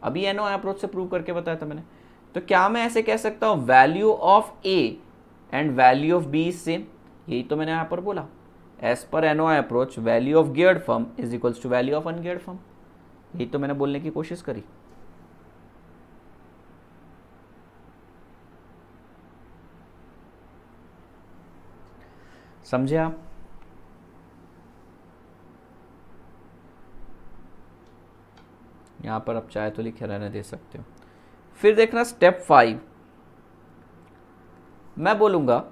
अभी एनओ अप्रोच से प्रूव करके बताया था मैंने तो क्या मैं ऐसे कह सकता हूँ value of A and value of B is same यही तो मैंने यहाँ पर बोला as per N O approach value of geared firm is equals to value of ungeared firm यही तो मैंने बोलने की कोशिश करी समझे आप यहां पर आप चाहे तो लिखे रहने दे सकते हो फिर देखना स्टेप फाइव मैं बोलूंगा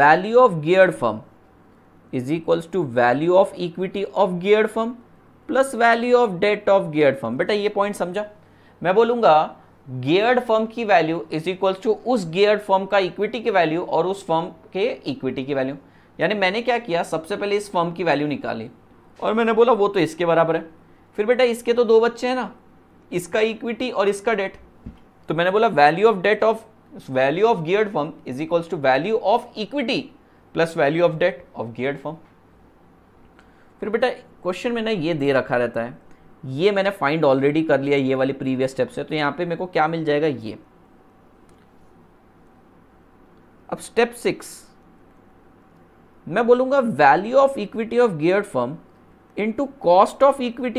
value of geared firm is equals to value of equity of geared firm plus value of debt of geared firm बेटा ये पॉइंट समझा मैं बोलूंगा गियर्ड फर्म की वैल्यू इज इक्वल्स टू उस गियर्ड फर्म का इक्विटी की वैल्यू और उस फर्म के इक्विटी की वैल्यू यानी मैंने क्या किया सबसे पहले इस फर्म की वैल्यू निकाली और मैंने बोला वो तो इसके बराबर है फिर बेटा इसके तो दो बच्चे हैं ना इसका इक्विटी और इसका डेट तो मैंने बोला value of debt of value of geared firm is equals to value of equity plus value of debt of geared firm फिर बेटा क्वेश्चन में ना ये दे रखा रहता है ये मैंने फाइंड ऑलरेडी कर लिया ये वाली प्रीवियस स्टेप से तो यहां पे मेरे को क्या मिल जाएगा ये अब स्टेप सिक्स मैं बोलूंगा value of equity of geared firm into cost of of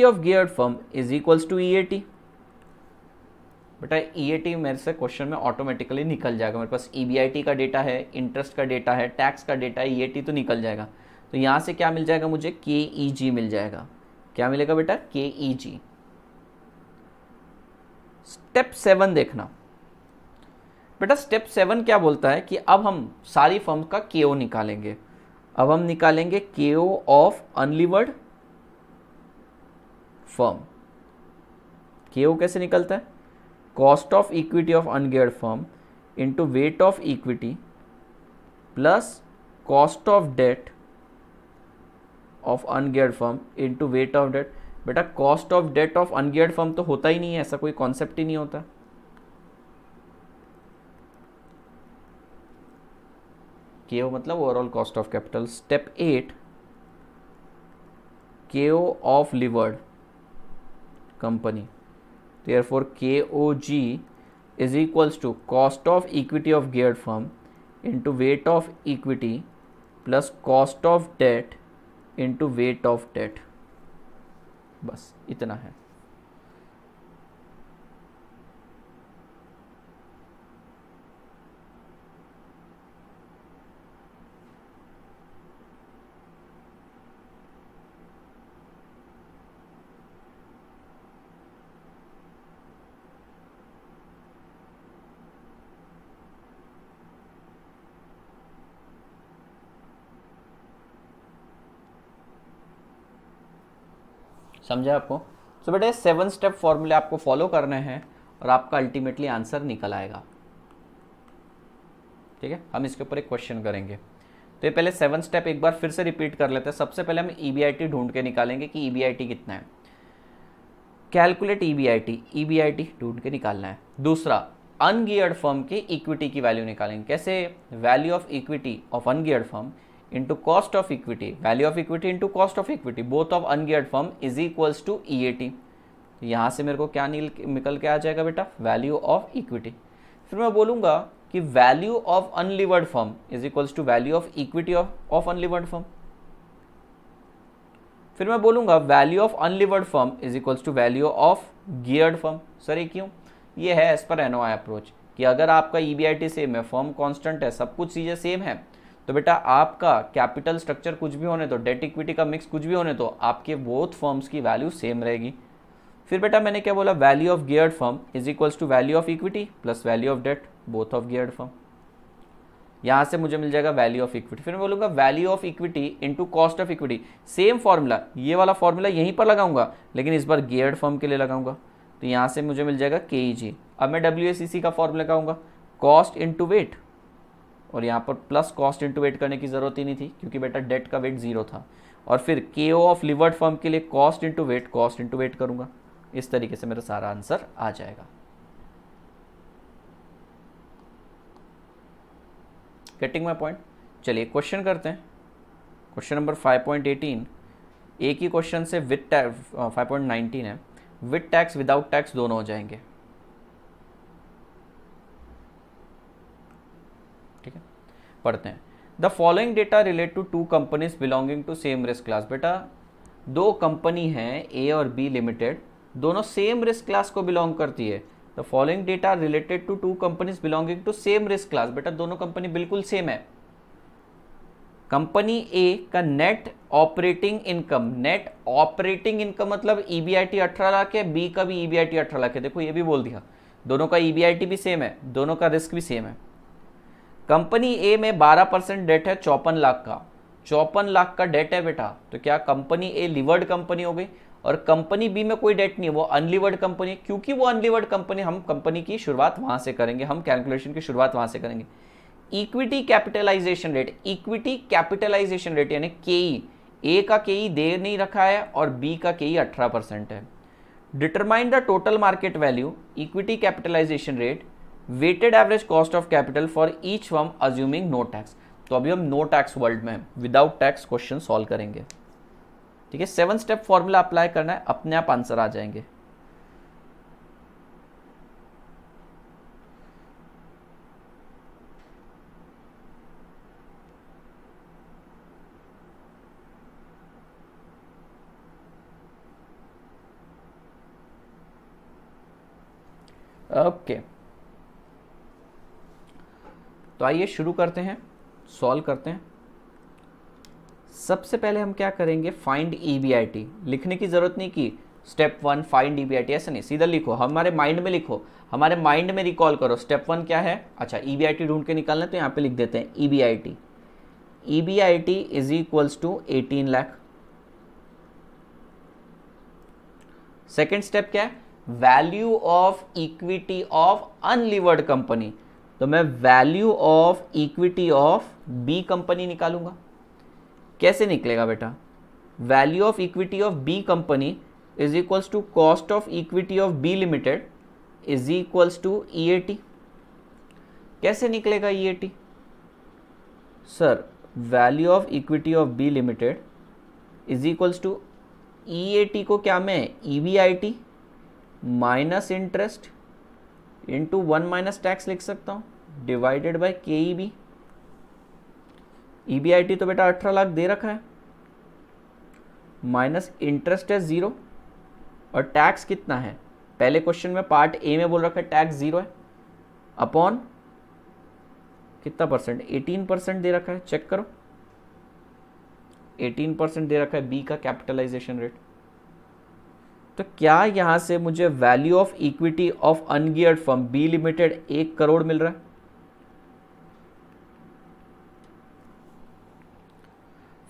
of geared firm is equals to EAT बेटा EAT मेरे से क्वेश्चन में ऑटोमेटिकली निकल जाएगा मेरे पास ई e का डेटा है इंटरेस्ट का डेटा है टैक्स का डेटा है EAT तो निकल जाएगा तो यहां से क्या मिल जाएगा मुझे के e मिल जाएगा क्या मिलेगा बेटा के ई जी स्टेप सेवन देखना बेटा स्टेप सेवन क्या बोलता है कि अब हम सारी फर्म का के ओ निकालेंगे अब हम निकालेंगे K O of unlevered firm के ओ कैसे निकलता है cost of equity of ungeared firm into weight of equity plus cost of debt of ungeared firm into weight of debt बेटा cost of debt of ungeared firm तो होता ही नहीं है ऐसा कोई कॉन्सेप्ट ही नहीं होता के ओ मतलब overall cost of capital step eight K O of levered company therefore K O G is equals to cost of equity of geared firm into weight of equity plus cost of debt into weight of debt बस इतना है समझे आपको सो बेटा seven step फॉर्मूले आपको follow करने हैं और आपका अल्टीमेटली आंसर निकल आएगा ठीक है हम इसके ऊपर एक क्वेश्चन करेंगे तो ये पहले सेवन स्टेप एक बार फिर से रिपीट कर लेते हैं सबसे पहले हम ईबीआईटी e ढूंढ के निकालेंगे कि ईबीआईटी e कितना है कैलकुलेट ईबीआईटी ईबीआईटी ढूंढ के निकालना है दूसरा अनगियर्ड फर्म की इक्विटी की वैल्यू निकालेंगे कैसे value of equity of ungeared firm into cost of equity value of equity into cost of equity both of ungeared firm is equals to EAT यहां से मेरे को क्या निकल के आ जाएगा बेटा वैल्यू ऑफ इक्विटी फिर मैं बोलूंगा कि value of unlevered firm is equals to value of equity of unlevered firm फिर मैं बोलूंगा value of unlevered firm is equals to value of geared firm sir ये क्यों ये है एज पर एनओआई अप्रोच कि अगर आपका ई e सेम है फर्म कॉन्स्टेंट है सब कुछ चीज़ें सेम है तो बेटा आपका कैपिटल स्ट्रक्चर कुछ भी होने तो डेट इक्विटी का मिक्स कुछ भी होने तो आपके बोथ फर्म्स की वैल्यू सेम रहेगी फिर बेटा मैंने क्या बोला value of geared firm is equals to value of equity plus value of debt both of geared firm यहाँ से मुझे मिल जाएगा वैल्यू ऑफ इक्विटी फिर मैं बोलूँगा value of equity into cost of equity same formula ये वाला फॉर्मूला यहीं पर लगाऊंगा लेकिन इस बार गियर्ड फर्म के लिए लगाऊंगा तो यहाँ से मुझे मिल जाएगा के e अब मैं डब्ल्यू का फॉर्मूला लगाऊंगा कॉस्ट इंटू वेट और यहाँ पर प्लस कॉस्ट इंटू वेट करने की ज़रूरत ही नहीं थी क्योंकि बेटा डेट का वेट जीरो था और फिर के ओ ऑफ लिवर्ड फर्म के लिए cost into weight cost into weight करूंगा इस तरीके से मेरा सारा आंसर आ जाएगा कटिंग माई पॉइंट चलिए क्वेश्चन करते हैं क्वेश्चन नंबर 5.18 एक ही क्वेश्चन से विथ टैक्स नाइनटीन है विथ टैक्स विदाउट टैक्स दोनों हो जाएंगे पढ़ते हैं the following data relate to two companies belonging to same risk class बेटा दो कंपनी हैं ए और बी लिमिटेड दोनों सेम रिस्क क्लास को बिलोंग करती है the following data related to two companies belonging to same risk class बेटा दोनों कंपनी बिल्कुल सेम है कंपनी ए का net operating income net operating income मतलब ईबीआईटी e अठारह लाख है बी का भी ईबीआईटी e अठारह लाख है देखो ये भी बोल दिया दोनों का ईबीआईटी e भी सेम है दोनों का रिस्क भी सेम है कंपनी ए में 12 परसेंट डेट है चौपन लाख का चौपन लाख का डेट है बेटा तो क्या कंपनी ए लिवर्ड कंपनी हो गई और कंपनी बी में कोई डेट नहीं है वो अनलिवर्ड कंपनी क्योंकि वो अनलिवर्ड कंपनी हम कंपनी की शुरुआत वहां से करेंगे हम कैलकुलेशन की शुरुआत वहां से करेंगे equity capitalisation rate equity capitalisation rate यानी के ए e। का के e देर नहीं रखा है और बी का के e अठारह परसेंट है determine the total market value equity capitalisation rate weighted average cost of capital for each firm assuming no tax तो अभी हम नो टैक्स वर्ल्ड में विदाउट टैक्स क्वेश्चन सॉल्व करेंगे ठीक है सेवन स्टेप फॉर्मूला अप्लाई करना है अपने आप आंसर आ जाएंगे ओके okay. तो आइए शुरू करते हैं सॉल्व करते हैं सबसे पहले हम क्या करेंगे फाइंड ई e लिखने की ज़रूरत नहीं की स्टेप वन फाइंड ई ऐसा नहीं सीधा लिखो हमारे माइंड में लिखो हमारे माइंड में रिकॉल करो स्टेप वन क्या है अच्छा ई e ढूंढ के निकालना तो यहाँ पे लिख देते हैं E B I T E B I T is equals to eighteen lakh second step क्या है value of equity of unlevered company तो मैं value of equity of B company निकालूंगा कैसे निकलेगा बेटा value of equity of B company is equals to cost of equity of B limited is equals to E कैसे निकलेगा E sir value of equity of B limited is equals to E को क्या मैं E B I T minus interest into one minus tax लिख सकता हूँ divided by K E B e तो बेटा अठारह लाख दे रखा है माइनस इंटरेस्ट है ज़ीरो और टैक्स कितना है पहले क्वेश्चन में पार्ट ए में बोल रखा है टैक्स ज़ीरो है अपॉन कितना परसेंट एटीन परसेंट दे रखा है चेक करो एटीन परसेंट दे रखा है बी का कैपिटलाइजेशन रेट तो क्या यहां से मुझे value of equity of ungeared firm B limited एक करोड़ मिल रहा है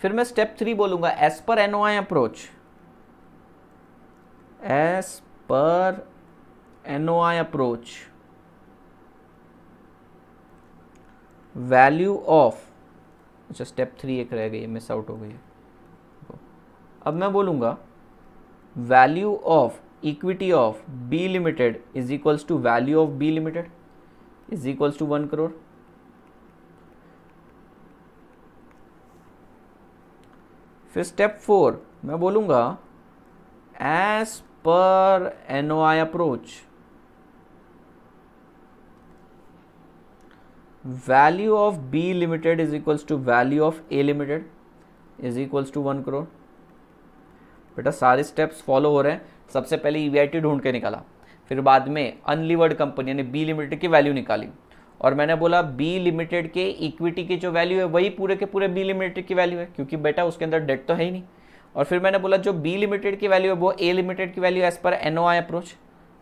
फिर मैं स्टेप थ्री बोलूंगा as per N approach as per N approach value of अच्छा स्टेप थ्री एक रह गई मिस आउट हो गई अब मैं बोलूंगा value of equity of B limited is equals to value of B limited is equals to one crore फिर स्टेप फोर मैं बोलूंगा as per N O I approach value of B limited is equals to value of A limited is equals to one crore बेटा सारे steps follow हो रहे हैं सबसे पहले ई e ढूंढ के निकाला फिर बाद में अनलिवर्ड कंपनी यानी बी लिमिटेड की वैल्यू निकाली और मैंने बोला बी लिमिटेड के इक्विटी की जो वैल्यू है वही पूरे के पूरे बी लिमिटेड की वैल्यू है क्योंकि बेटा उसके अंदर डेट तो है ही नहीं और फिर मैंने बोला जो बी लिमिटेड की वैल्यू है वो ए लिमिटेड की value as per N approach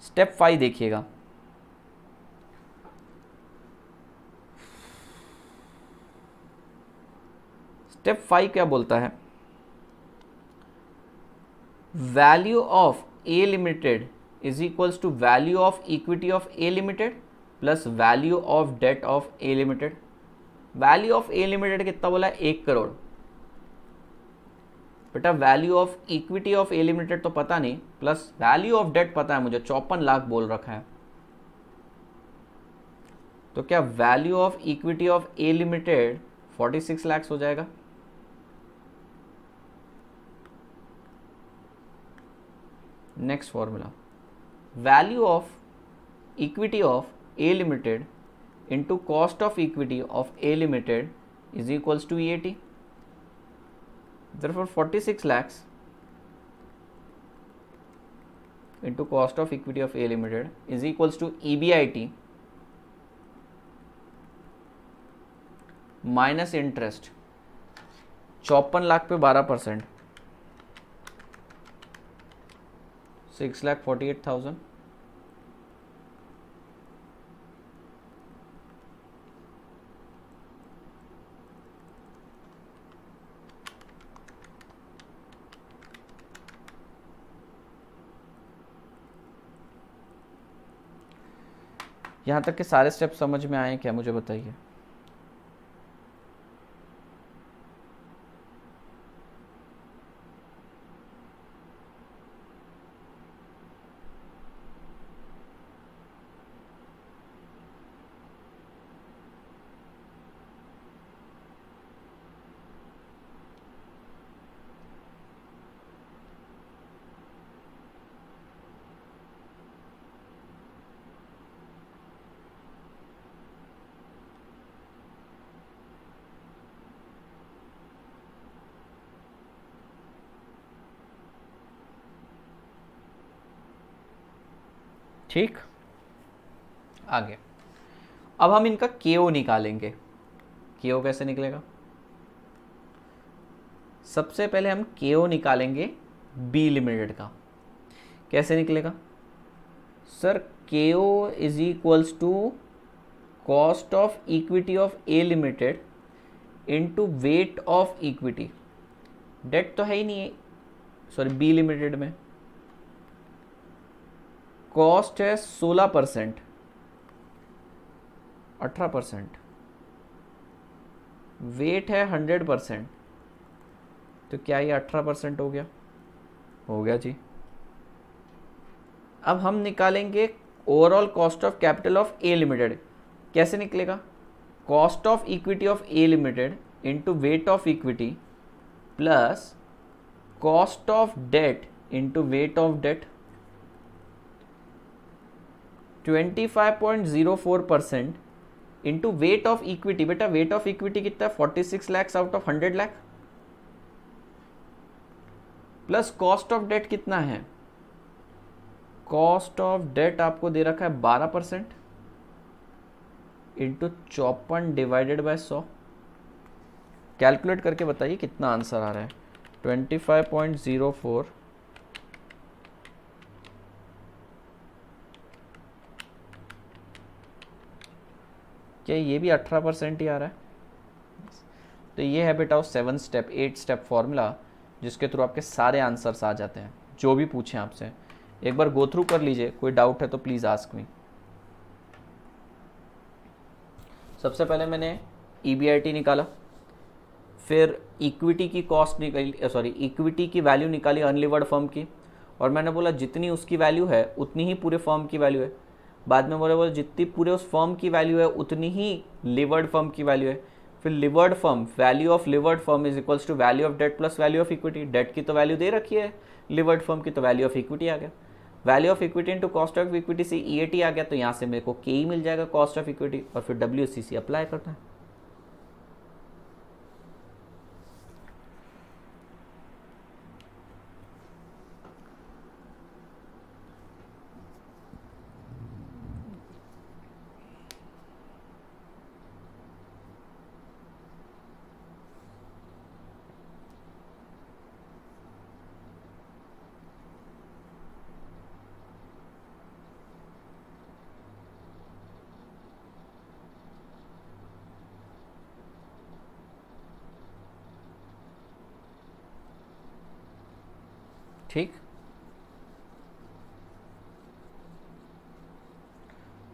step five देखिएगा स्टेप फाइव क्या बोलता है value of A limited is equals to value of equity of A limited plus value of debt of A limited value of A limited कितना बोला है एक करोड़ बेटा value of equity of A limited तो पता नहीं प्लस वैल्यू ऑफ डेट पता है मुझे चौपन लाख बोल रखा है तो क्या value of equity of A limited forty six lakhs हो जाएगा next formula value of equity of A limited into cost of equity of A limited is equals to EAT. Therefore, 46 lakhs into cost of equity of A limited is equals to EBIT minus interest. चौपन लाख पे बारह percent. 6 lakh forty यहाँ तक के सारे step समझ में आए क्या मुझे बताइए ठीक आगे अब हम इनका के ओ निकालेंगे के ओ कैसे निकलेगा सबसे पहले हम के ओ निकालेंगे बी लिमिटेड का कैसे निकलेगा sir K O is equals to cost of equity of A limited into weight of equity debt तो है ही नहीं सॉरी बी लिमिटेड में कॉस्ट है सोलह परसेंट अठारह परसेंट वेट है हंड्रेड परसेंट तो क्या ये अठारह परसेंट हो गया हो गया जी अब हम निकालेंगे overall cost of capital of A limited कैसे निकलेगा cost of equity of A limited into weight of equity plus cost of debt into weight of debt 25.04 percent into weight of equity बेटा वेट ऑफ इक्विटी कितना 46 lakh out of 100 lakh plus cost of debt कितना है cost of date आपको दे रखा है 12 percent into चौपन divided by 100 calculate करके बताइए कितना आंसर आ रहा है 25.04 है ये भी अठारह परसेंट ही आ रहा है तो ये है बेटा seven step eight step formula जिसके थ्रू आपके सारे आंसर्स आ जाते हैं जो भी पूछें आपसे एक बार गो थ्रू कर लीजिए कोई डाउट है तो प्लीज़ आस्क मी सबसे पहले मैंने ई e निकाला फिर इक्विटी की कॉस्ट निकाली सॉरी इक्विटी की वैल्यू निकाली अनलिवर्ड फर्म की और मैंने बोला जितनी उसकी वैल्यू है उतनी ही पूरे फर्म की वैल्यू है बाद में बोले बोले जितनी पूरे उस फर्म की वैल्यू है उतनी ही लिवर्ड फर्म की वैल्यू है फिर levered firm value of levered firm is equals to value of debt plus value of equity debt की तो वैल्यू दे रखी है लिवर्ड फर्म की तो वैल्यू ऑफ इक्विटी आ गया value of equity into cost of equity से ई e आ गया तो यहाँ से मेरे को के e मिल जाएगा कॉस्ट ऑफ इक्विटी और फिर डब्ल्यू अप्लाई करना है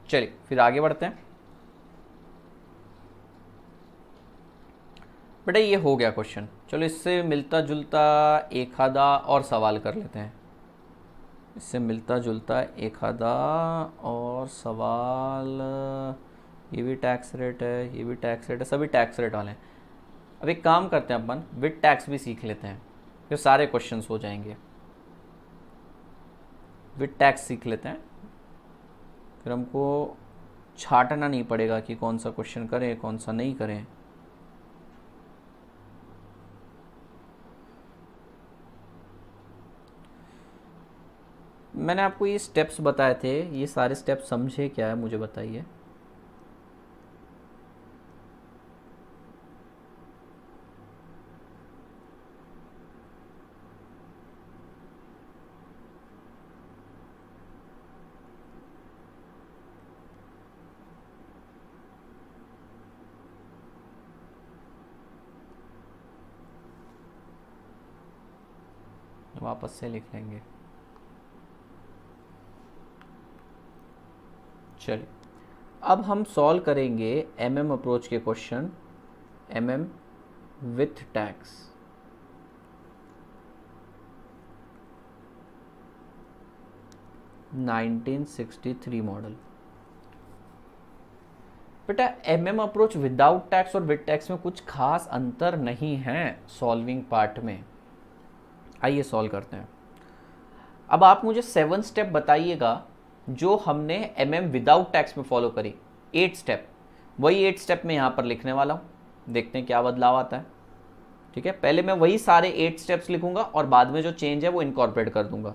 चलिए फिर आगे बढ़ते हैं बेटा ये हो गया क्वेश्चन चलो इससे मिलता जुलता एक आधा और सवाल कर लेते हैं इससे मिलता जुलता एक आधा और सवाल ये भी टैक्स रेट है ये भी टैक्स रेट है सभी टैक्स रेट वाले हैं अब एक काम करते हैं अपन विद टैक्स भी सीख लेते हैं फिर सारे क्वेश्चंस हो जाएंगे विद टैक्स सीख लेते हैं फिर हमको छाटना नहीं पड़ेगा कि कौन सा क्वेश्चन करें कौन सा नहीं करें मैंने आपको ये स्टेप्स बताए थे ये सारे स्टेप्स समझे क्या है मुझे बताइए वापस से लिख लेंगे चलिए अब हम सॉल्व करेंगे एम एम अप्रोच के question M M with tax nineteen sixty three model बेटा M M approach without tax और विथ टैक्स में कुछ खास अंतर नहीं है सॉल्विंग पार्ट में आइए सॉल्व करते हैं अब आप मुझे सेवन स्टेप बताइएगा जो हमने एम एम विदाउट टैक्स में फॉलो करी एट स्टेप वही एट स्टेप में यहाँ पर लिखने वाला हूँ देखते हैं क्या बदलाव आता है ठीक है पहले मैं वही सारे एट स्टेप्स लिखूंगा और बाद में जो चेंज है वो इनकॉर्पोरेट कर दूंगा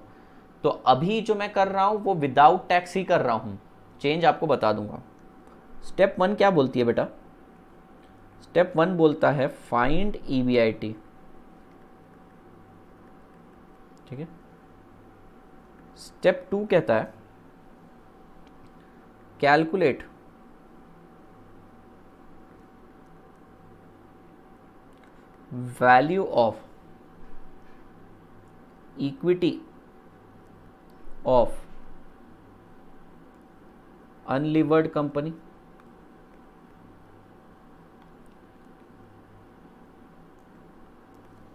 तो अभी जो मैं कर रहा हूँ वो विदाउट टैक्स ही कर रहा हूँ चेंज आपको बता दूंगा स्टेप वन क्या बोलती है बेटा स्टेप वन बोलता है find E B I T ठीक है स्टेप टू कहता है calculate value of equity of unlevered company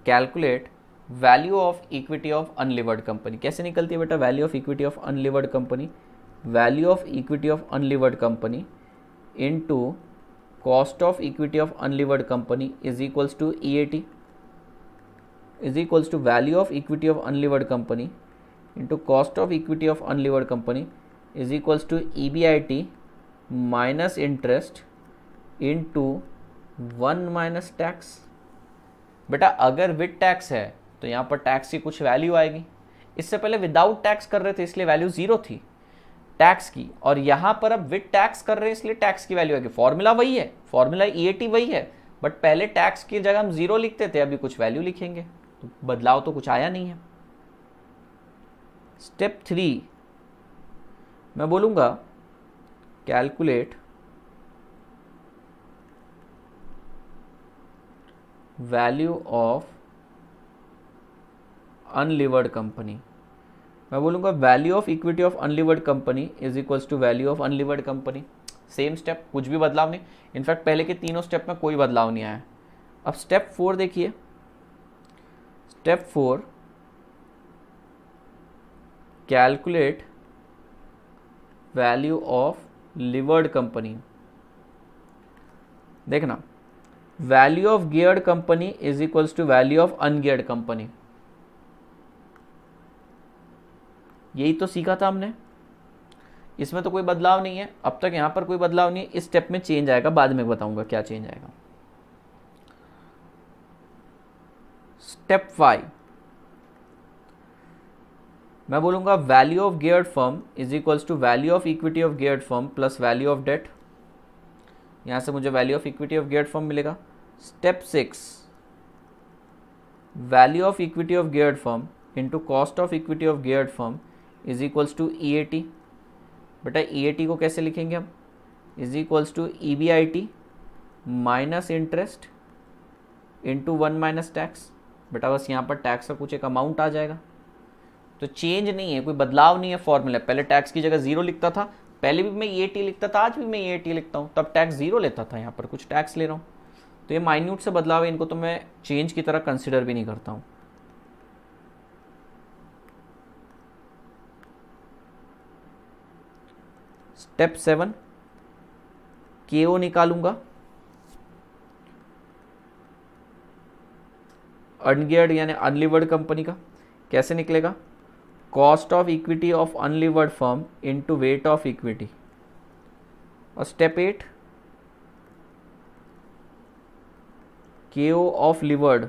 calculate value of equity of unlevered company कैसे निकलती है बेटा value of equity of unlevered company value of equity of unlevered company into cost of equity of unlevered company is equals to E A T is equals to value of equity of unlevered company into cost of equity of unlevered company is equals to E B I T minus interest into one minus tax बेटा अगर with tax है तो यहाँ पर tax की कुछ value आएगी इससे पहले विदाउट टैक्स कर रहे थे इसलिए वैल्यू जीरो थी टैक्स की और यहाँ पर अब विद टैक्स कर रहे हैं इसलिए टैक्स की वैल्यू आएगी फॉर्मूला वही है फॉर्मूला ई e वही है बट पहले टैक्स की जगह हम जीरो लिखते थे अभी कुछ वैल्यू लिखेंगे तो बदलाव तो कुछ आया नहीं है स्टेप थ्री मैं बोलूंगा calculate value of unlevered company मैं बोलूँगा value of equity of unlevered company is equals to value of unlevered company same step कुछ भी बदलाव नहीं इनफैक्ट पहले के तीनों स्टेप में कोई बदलाव नहीं आया अब स्टेप फोर देखिए step four calculate value of levered company देखना value of geared company is equals to value of ungeared company यही तो सीखा था हमने इसमें तो कोई बदलाव नहीं है अब तक यहाँ पर कोई बदलाव नहीं है इस स्टेप में चेंज आएगा बाद में बताऊंगा क्या चेंज आएगा स्टेप फाइव मैं बोलूंगा value of gear firm is equals to value of equity of gear firm plus value of debt यहां से मुझे value of equity of gear firm मिलेगा step six value of equity of gear firm into cost of equity of gear firm is equals to E A T बेटा E A T को कैसे लिखेंगे हम is equals to E B I T minus interest into one minus tax बेटा बस यहाँ पर tax का कुछ एक अमाउंट आ जाएगा तो चेंज नहीं है कोई बदलाव नहीं है फॉर्मूला पहले टैक्स की जगह जीरो लिखता था पहले भी मैं ए e टी लिखता था आज भी मैं ए e टी लिखता हूँ तब टैक्स जीरो लेता था यहाँ पर कुछ टैक्स ले रहा हूँ तो ये माइन्यूट से बदलाव है इनको तो मैं चेंज की तरह कंसिडर भी नहीं करता हूँ स्टेप सेवन के ओ निकालूंगा अनगेयर्ड यानी अनलिवर्ड कंपनी का कैसे निकलेगा cost of equity of unlevered firm into weight of equity और step eight K O of levered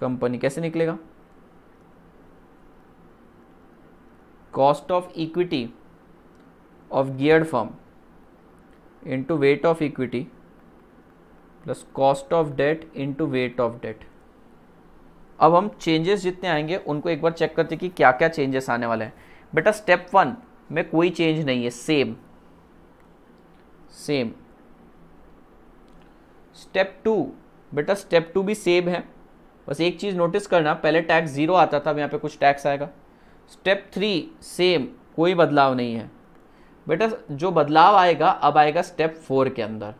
company कैसे निकलेगा cost of equity of geared firm into weight of equity plus cost of debt into weight of debt अब हम changes जितने आएंगे उनको एक बार check करते हैं कि क्या क्या चेंजेस आने वाले हैं बेटा स्टेप वन में कोई चेंज नहीं है सेम सेम स्टेप टू बेटा स्टेप टू भी सेम है बस एक चीज़ नोटिस करना पहले टैक्स ज़ीरो आता था अब यहाँ पे कुछ टैक्स आएगा स्टेप थ्री सेम कोई बदलाव नहीं है बेटा जो बदलाव आएगा अब आएगा स्टेप फोर के अंदर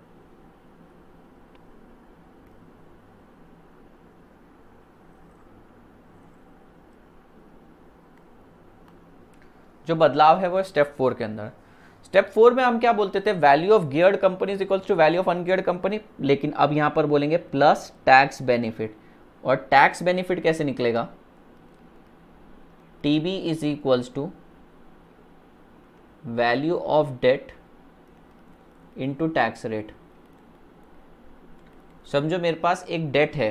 जो बदलाव है वो स्टेप फोर के अंदर स्टेप फोर में हम क्या बोलते थे value of geared company equals to value of ungeared company लेकिन अब यहां पर बोलेंगे प्लस टैक्स बेनिफिट और टैक्स बेनिफिट कैसे निकलेगा TB is equals to value of debt into tax rate समझो मेरे पास एक डेट है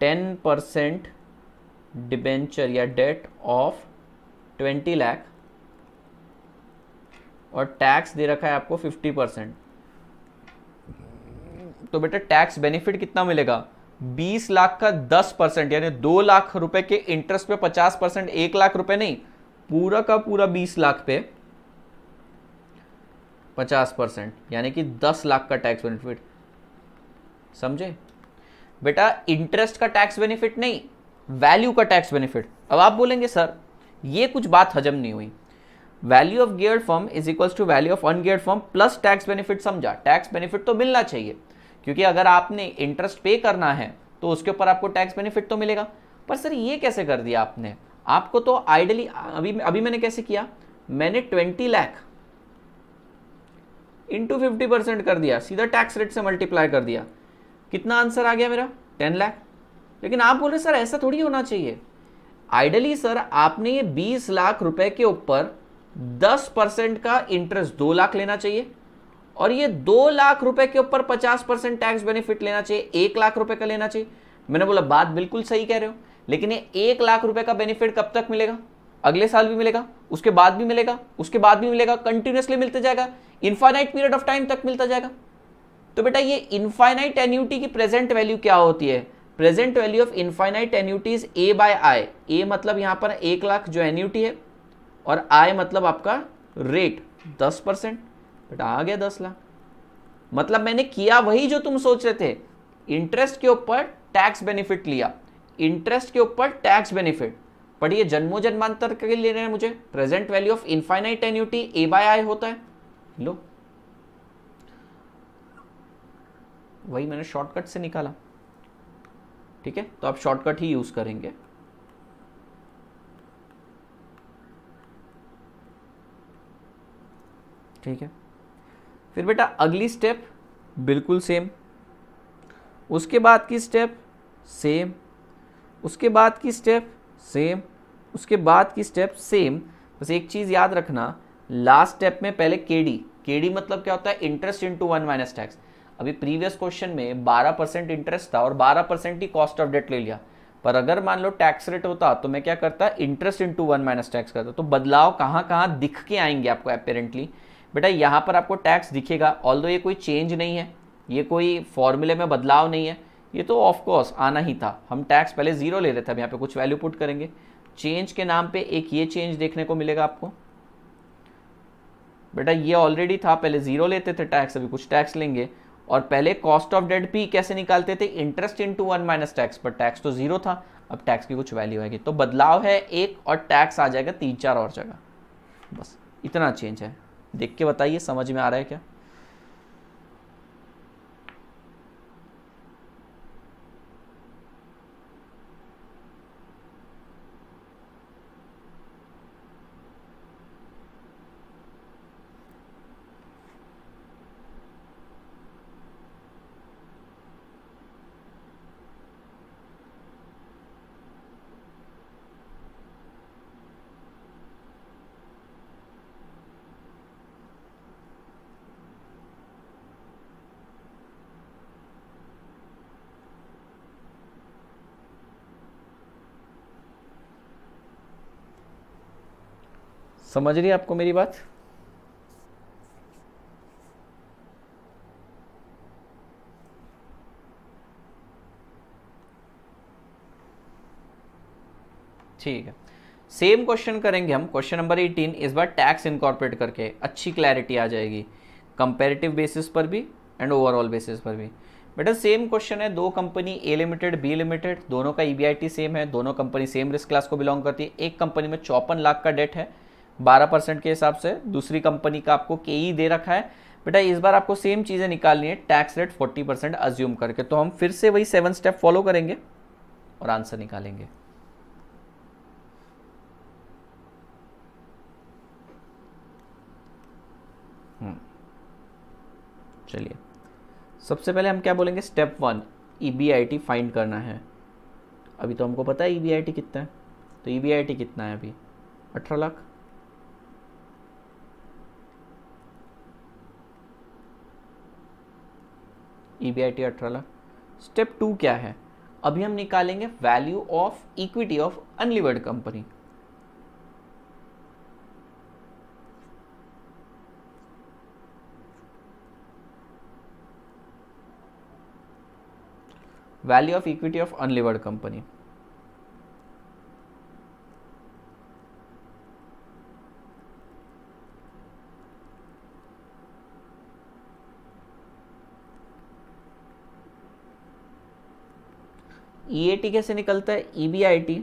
टेन परसेंट डिबेंचर या डेट ऑफ ट्वेंटी लाख और टैक्स दे रखा है आपको फिफ्टी परसेंट तो बेटा टैक्स बेनिफिट कितना मिलेगा बीस लाख का दस परसेंट यानी दो लाख रुपए के इंटरेस्ट पे पचास परसेंट एक लाख रुपए नहीं पूरा का पूरा बीस लाख पे पचास परसेंट यानी कि दस लाख का टैक्स बेनिफिट समझे बेटा इंटरेस्ट का टैक्स बेनिफिट नहीं वैल्यू का टैक्स बेनिफिट अब आप बोलेंगे सर ये कुछ बात हजम नहीं हुई value of gear firm is equal to value of ungear firm plus tax benefit समझा टैक्स बेनिफिट तो मिलना चाहिए क्योंकि अगर आपने इंटरेस्ट पे करना है तो उसके ऊपर आपको टैक्स बेनिफिट तो मिलेगा पर सर ये कैसे कर दिया आपने आपको तो आइडली अभी अभी मैंने कैसे किया मैंने twenty lakh into fifty percent कर दिया सीधा टैक्स रेट से मल्टीप्लाई कर दिया कितना आंसर आ गया मेरा टेन लाख लेकिन आप बोले सर ऐसा थोड़ी होना चाहिए आइडली सर आपने ये बीस लाख रुपए के ऊपर दस परसेंट का इंटरेस्ट दो लाख लेना चाहिए और ये दो लाख रुपए के ऊपर पचास परसेंट टैक्स बेनिफिट लेना चाहिए एक लाख रुपए का लेना चाहिए मैंने बोला बात बिल्कुल सही कह रहे हो लेकिन ये एक लाख रुपए का बेनिफिट कब तक मिलेगा अगले साल भी मिलेगा उसके बाद भी मिलेगा उसके बाद भी मिलेगा कंटिन्यूसली मिलता जाएगा इन्फाइनाइट पीरियड ऑफ टाइम तक मिलता जाएगा तो बेटा ये इन्फाइनाइट एन्यूटी की प्रेजेंट वैल्यू क्या होती है present value of infinite annuity is A by I A मतलब यहाँ पर एक लाख जो एन्यूटी है और आई मतलब आपका रेट दस परसेंट बेटा आ गया दस लाख मतलब मैंने किया वही जो तुम सोच रहे थे इंटरेस्ट के ऊपर टैक्स बेनिफिट लिया इंटरेस्ट के ऊपर टैक्स बेनिफिट पढ़िए जन्मो जन्मांतर के लिए लेना है मुझे present value of infinite annuity A by I होता है लो वही मैंने शॉर्टकट से निकाला ठीक है तो आप शॉर्टकट ही यूज करेंगे ठीक है फिर बेटा अगली स्टेप बिल्कुल सेम उसके बाद की स्टेप सेम उसके बाद की स्टेप सेम उसके बाद की स्टेप सेम बस एक चीज़ याद रखना लास्ट स्टेप में पहले के डी के डी मतलब क्या होता है interest into one minus tax अभी प्रीवियस क्वेश्चन में 12 परसेंट इंटरेस्ट था और 12 परसेंट ही कॉस्ट ऑफ डेट ले लिया पर अगर मान लो टैक्स रेट होता तो मैं क्या करता interest into one minus tax करता तो बदलाव कहाँ कहाँ दिख के आएंगे आपको अपेरेंटली बेटा यहाँ पर आपको टैक्स दिखेगा ऑल ये कोई चेंज नहीं है ये कोई फॉर्मूले में बदलाव नहीं है ये तो ऑफ कोर्स आना ही था हम टैक्स पहले जीरो ले रहे थे अब यहाँ पे कुछ वैल्यू पुट करेंगे चेंज के नाम पे एक ये चेंज देखने को मिलेगा आपको बेटा ये ऑलरेडी था पहले जीरो लेते थे टैक्स अभी कुछ टैक्स लेंगे और पहले कॉस्ट ऑफ डेट भी कैसे निकालते थे interest into one minus tax पर टैक्स तो जीरो था अब टैक्स की कुछ वैल्यू आएगी तो बदलाव है एक और टैक्स आ जाएगा तीन चार और जगह बस इतना चेंज है देख के बताइए समझ में आ रहा है क्या समझ रही है आपको मेरी बात ठीक है सेम क्वेश्चन करेंगे हम क्वेश्चन नंबर 18 इस बार टैक्स इनकॉर्पोरेट करके अच्छी क्लैरिटी आ जाएगी कंपेरेटिव बेसिस पर भी एंड ओवरऑल बेसिस पर भी बेटा सेम क्वेश्चन है दो company A limited B limited दोनों का ई e सेम है दोनों कंपनी सेम रिस्क क्लास को बिलोंग करती है एक कंपनी में चौपन लाख का डेट है बारह परसेंट के हिसाब से दूसरी कंपनी का आपको के ई e दे रखा है बेटा इस बार आपको सेम चीज़ें निकालनी है tax rate forty percent assume करके तो हम फिर से वही सेवन स्टेप फॉलो करेंगे और आंसर निकालेंगे हम्म। चलिए सबसे पहले हम क्या बोलेंगे स्टेप वन ई फाइंड करना है अभी तो हमको पता है ई बी आई टी कितना है तो ई बी आई टी कितना है अभी अठारह lakh E B I T अठारह लाख स्टेप टू क्या है अभी हम निकालेंगे value of equity of unlevered company value of equity of unlevered company E A T कैसे निकलता है E B I T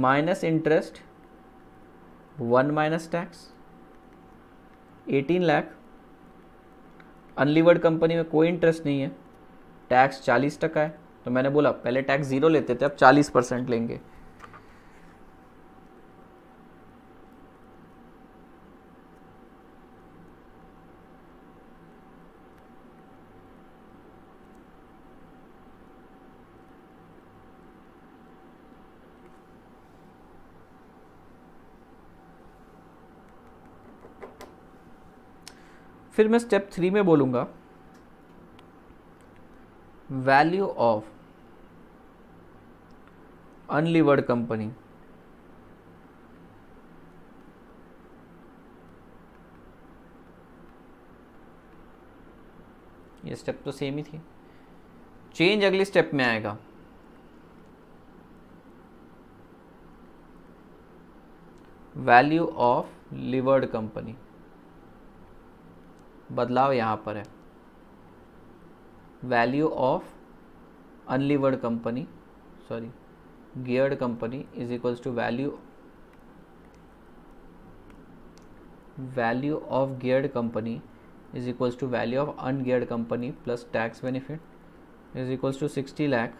minus interest one minus tax eighteen lakh unlevered company में कोई इंटरेस्ट नहीं है टैक्स चालीस टका है तो मैंने बोला पहले टैक्स ज़ीरो लेते थे अब चालीस परसेंट लेंगे फिर मैं स्टेप थ्री में बोलूँगा वैल्यू ऑफ अनलिवर्ड कंपनी ये स्टेप तो सेम ही थी चेंज अगले स्टेप में आएगा वैल्यू ऑफ लिवर्ड कंपनी बदलाव यहाँ पर है value of unlevered company sorry geared company is equals to value value of geared company is equals to value of ungeared company plus tax benefit is equals to sixty lakh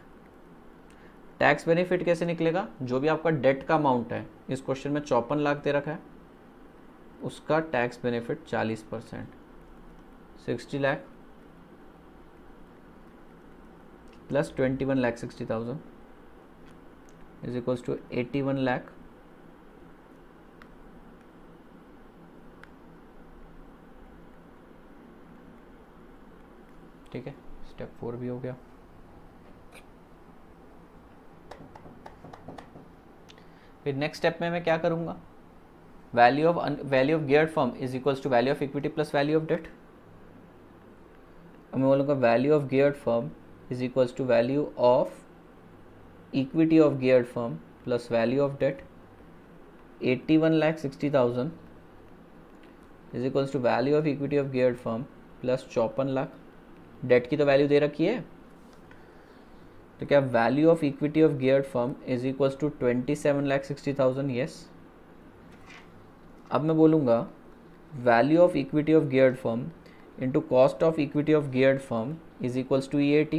tax benefit कैसे निकलेगा जो भी आपका date का amount है इस question में चौपन लाख दे रखा है उसका टैक्स बेनिफिट चालीस percent sixty lakh plus twenty one lakh sixty thousand is equals to eighty one lakh ठीक है स्टेप फोर भी हो गया फिर नेक्स्ट स्टेप में मैं क्या करूंगा value of value of gear firm is equals to value of equity plus value of debt मैं बोलूँगा value of geared firm is equals to value of equity of geared firm plus value of debt eighty one lakh sixty thousand is equals to value of equity of geared firm plus चौपन lakh date की तो value दे रखी है तो क्या value of equity of geared firm is equals to twenty seven lakh sixty thousand yes अब मैं बोलूँगा value of equity of geared firm into cost of equity of geared firm is equals to EAT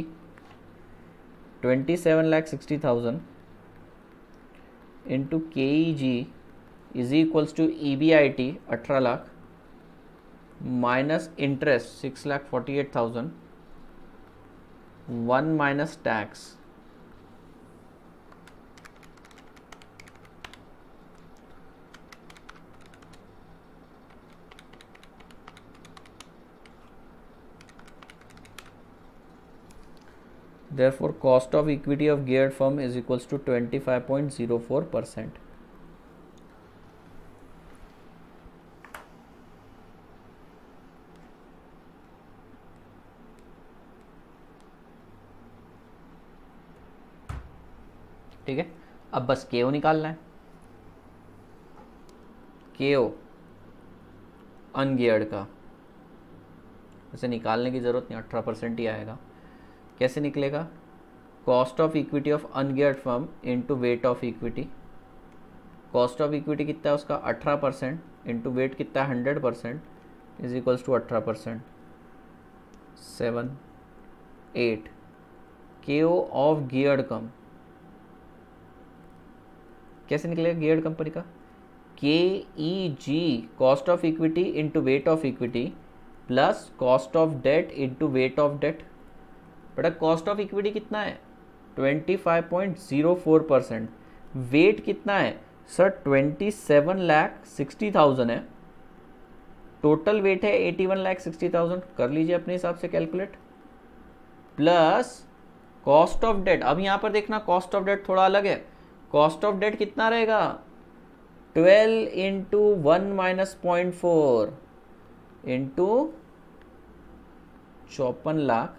27 lakh 60,000 into KEG is equals to EBIT 18 lakh minus interest 6 lakh 48,000 1 minus tax therefore cost of equity of geared firm is equals to 25.04 percent ठीक है अब बस के O निकालना है K ओ अनगियर्ड का उसे निकालने की ज़रूरत नहीं अठारह परसेंट ही आएगा कैसे निकलेगा cost of equity of ungeared firm into weight of equity cost of equity कितना है उसका अठारह परसेंट इंटू वेट कितना है hundred percent is equals to अठारह percent seven eight K O of geared कम कैसे निकलेगा गियर्ड कंपनी का K E G cost of equity into weight of equity plus cost of debt into weight of debt बेटा cost of equity कितना है 25.04 percent weight कितना है sir 27 lakh 60 thousand है total weight है 81 लाख 60 थाउजेंड कर लीजिए अपने हिसाब से calculate plus cost of debt अब यहाँ पर देखना कॉस्ट ऑफ डेट थोड़ा अलग है कॉस्ट ऑफ डेट कितना रहेगा 12 into one minus point four into चौपन लाख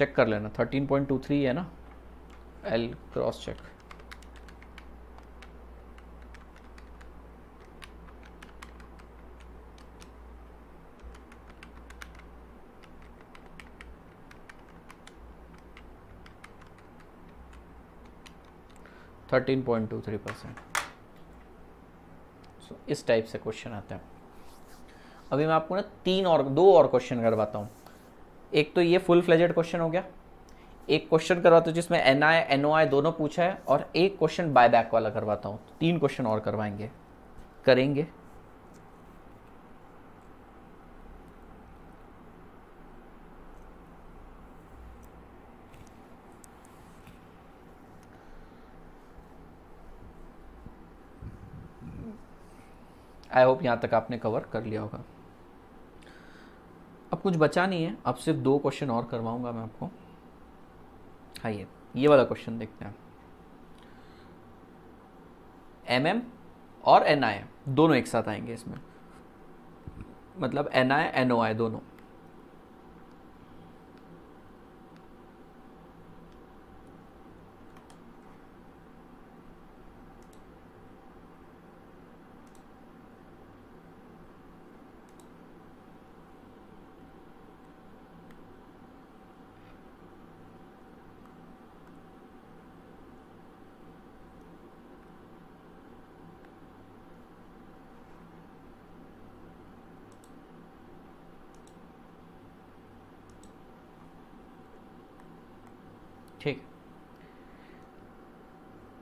चेक कर लेना 13.23 है ना एल cross check thirteen point two three percent so इस टाइप से क्वेश्चन आते हैं अभी मैं आपको ना तीन और दो और क्वेश्चन करवाता हूँ एक तो ये फुल फ्लेजेड क्वेश्चन हो गया एक क्वेश्चन करवाता हूँ जिसमें N I N O I दोनों पूछा है और एक क्वेश्चन बाय बैक वाला करवाता हूँ तीन क्वेश्चन और करवाएंगे करेंगे आई होप यहाँ तक आपने कवर कर लिया होगा अब कुछ बचा नहीं है अब सिर्फ दो क्वेश्चन और करवाऊंगा मैं आपको आइए हाँ, ये वाला क्वेश्चन देखते हैं एम mm और एन दोनों एक साथ आएंगे इसमें मतलब N I N O I दोनों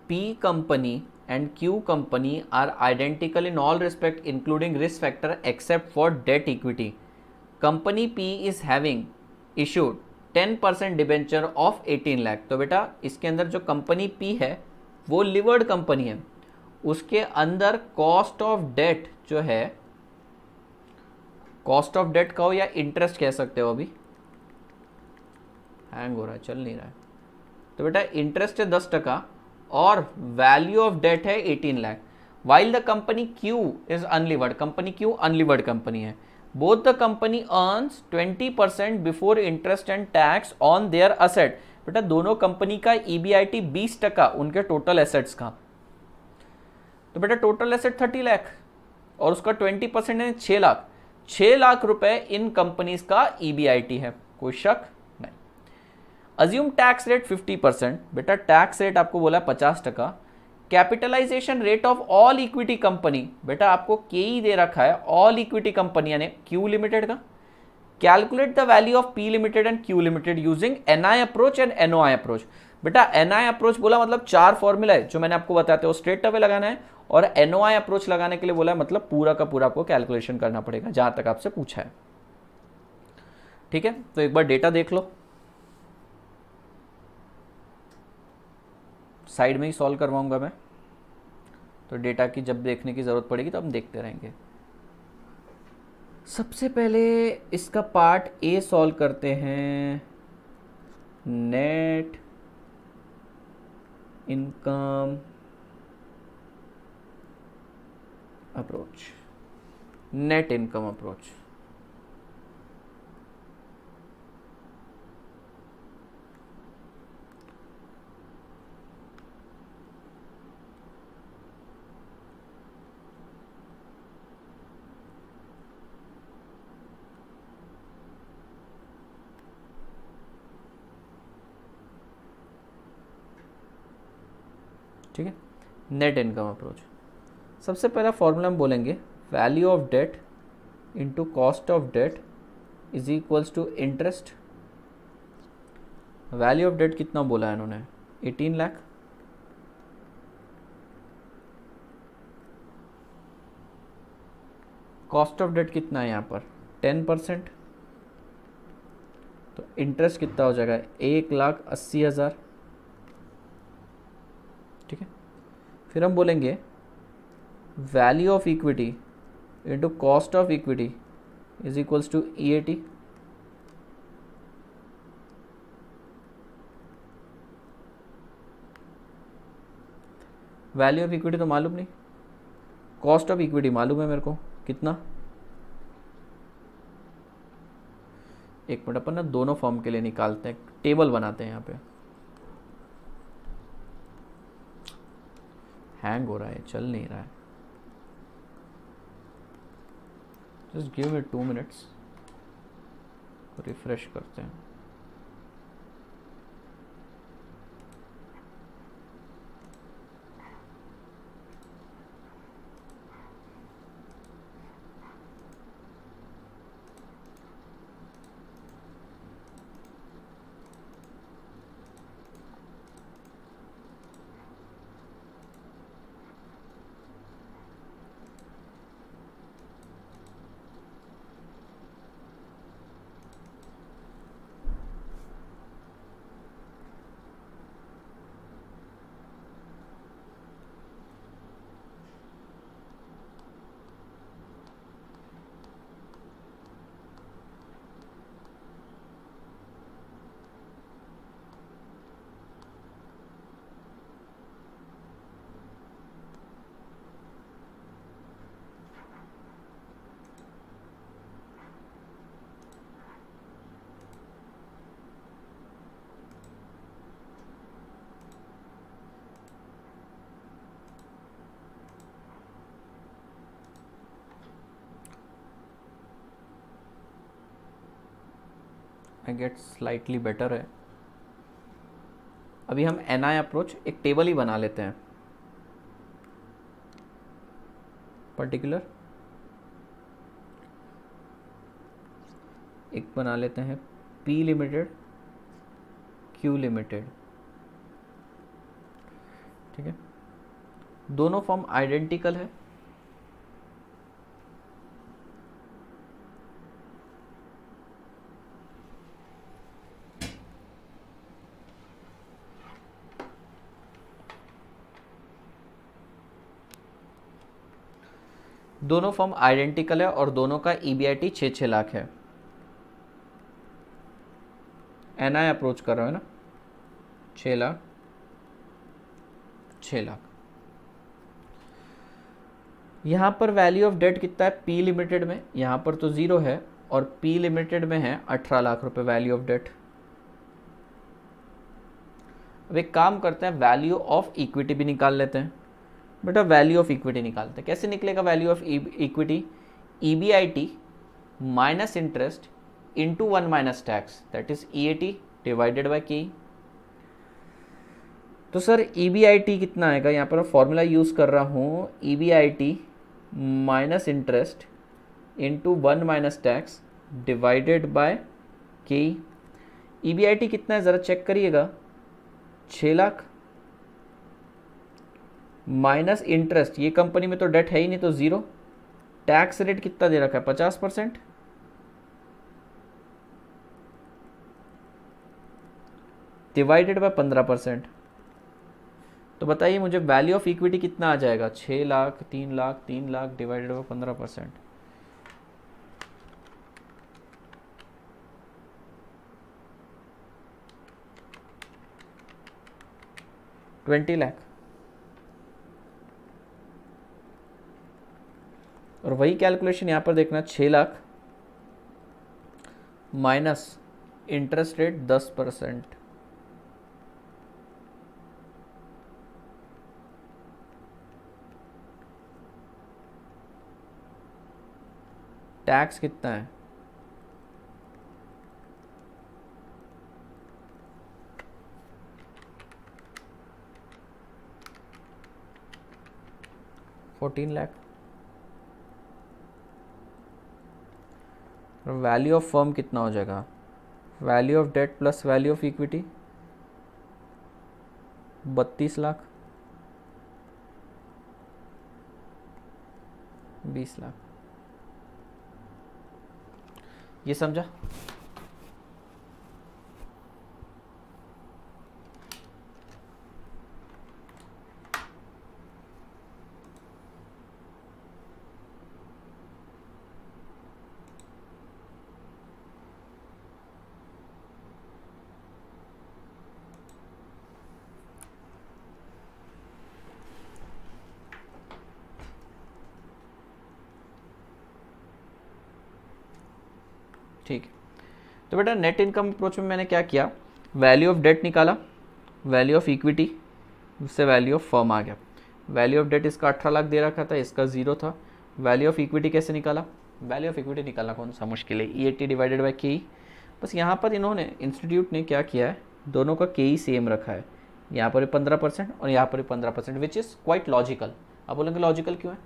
P company and Q company are identical in all respect including risk factor except for debt equity company P is having issued ten percent debenture of eighteen lakh तो बेटा इसके अंदर जो company P है वो लिवर्ड company है उसके अंदर कॉस्ट ऑफ डेट जो है कॉस्ट ऑफ डेट का हो या इंटरेस्ट कह सकते हो अभी हैंग हो रहा है चल नहीं रहा है तो बेटा इंटरेस्ट है दस टका और वैल्यू ऑफ डेट है 18 lakh while the company Q is unlevered company Q unlevered company है both the company earns 20 percent before interest and tax on their asset बेटा दोनों कंपनी का ईबीआईटी e बीस टका उनके टोटल एसेट्स का तो बेटा टोटल एसेट थर्टी लाख और उसका ट्वेंटी परसेंट है छह लाख छह लाख रुपए इन कंपनीज का ईबीआईटी e है कोई शक अज्यूम टैक्स रेट 50 परसेंट बेटा टैक्स रेट आपको बोला पचास टका capitalization rate of all equity company बेटा आपको के ही e दे रखा है ऑल इक्विटी कंपनी यानी क्यू लिमिटेड का calculate the value of P limited and Q limited using NI approach and NOI approach बेटा एनआई अप्रोच बोला मतलब चार फॉर्मूला है जो मैंने आपको बताया था वो स्ट्रेट अवे लगाना है और एनओआई अप्रोच लगाने के लिए बोला है मतलब पूरा का पूरा आपको कैलकुलेशन करना पड़ेगा जहां तक आपसे पूछा है ठीक है तो एक बार डेटा देख लो साइड में ही सॉल्व करवाऊंगा मैं तो डेटा की जब देखने की ज़रूरत पड़ेगी तो हम देखते रहेंगे सबसे पहले इसका पार्ट ए सॉल्व करते हैं net income approach net income approach ठीक है नेट इनकम अप्रोच सबसे पहला फॉर्मूला हम बोलेंगे value of debt into cost of debt is equals to interest value of debt कितना बोला है इन्होंने 18 लाख कॉस्ट ऑफ डेट कितना है यहाँ पर 10 परसेंट तो इंटरेस्ट कितना हो जाएगा एक लाख अस्सी हज़ार ठीक है फिर हम बोलेंगे value of equity into cost of equity is equals to E A T value of equity तो मालूम नहीं कॉस्ट ऑफ इक्विटी मालूम है मेरे को कितना एक मिनट अपन ना दोनों फॉर्म के लिए निकालते हैं टेबल बनाते हैं यहाँ पे हैंग हो रहा है चल नहीं रहा है just give it two minutes refresh करते हैं में गेट स्लाइटली बेटर है अभी हम एन आई अप्रोच एक टेबल ही बना लेते हैं पर्टिकुलर एक बना लेते हैं पी लिमिटेड क्यू लिमिटेड ठीक है दोनों फॉर्म आइडेंटिकल है दोनों फॉर्म आइडेंटिकल है और दोनों का ई बी आई लाख है एन आई अप्रोच कर रहा है ना छ लाख छ लाख यहां पर वैल्यू ऑफ डेट कितना है पी लिमिटेड में यहां पर तो ज़ीरो है और पी लिमिटेड में है अठारह लाख रुपए वैल्यू ऑफ डेट अब एक काम करते हैं वैल्यू ऑफ इक्विटी भी निकाल लेते हैं बेटा वैल्यू ऑफ इक्विटी निकालते हैं कैसे निकलेगा value of equity E B I T minus interest into one minus tax that is E A T divided by K तो sir E B I T कितना आएगा यहाँ पर फॉर्मूला यूज़ कर रहा हूँ E B I T minus interest into one minus tax divided by K E B I T कितना है ज़रा चेक करिएगा छः लाख माइनस इंटरेस्ट ये कंपनी में तो डेट है ही नहीं तो ज़ीरो टैक्स रेट कितना दे रखा है पचास परसेंट डिवाइडेड बाय पंद्रह परसेंट तो बताइए मुझे वैल्यू ऑफ इक्विटी कितना आ जाएगा छह लाख तीन लाख तीन लाख डिवाइडेड बाय पंद्रह परसेंट ट्वेंटी लाख और वही कैलकुलेशन यहाँ पर देखना छः लाख माइनस इंटरेस्ट रेट दस परसेंट टैक्स कितना है fourteen lakh value of firm कितना हो जाएगा value of debt plus value of equity बत्तीस लाख बीस लाख ये समझा तो बेटा नेट इनकम अप्रोच में मैंने क्या किया वैल्यू ऑफ डेट निकाला वैल्यू ऑफ इक्विटी उससे वैल्यू ऑफ फर्म आ गया वैल्यू ऑफ डेट इसका अठारह लाख दे रखा था इसका जीरो था वैल्यू ऑफ इक्विटी कैसे निकाला वैल्यू ऑफ इक्विटी निकालना कौन सा मुश्किल है ई एटी डिवाइडेड बाई के बस यहाँ पर इन्होंने इंस्टीट्यूट ने क्या किया है दोनों का के सेम e रखा है यहाँ पर पंद्रह परसेंट और यहाँ पर भी पंद्रह percent which is quite logical आप बोलेंगे लॉजिकल क्यों है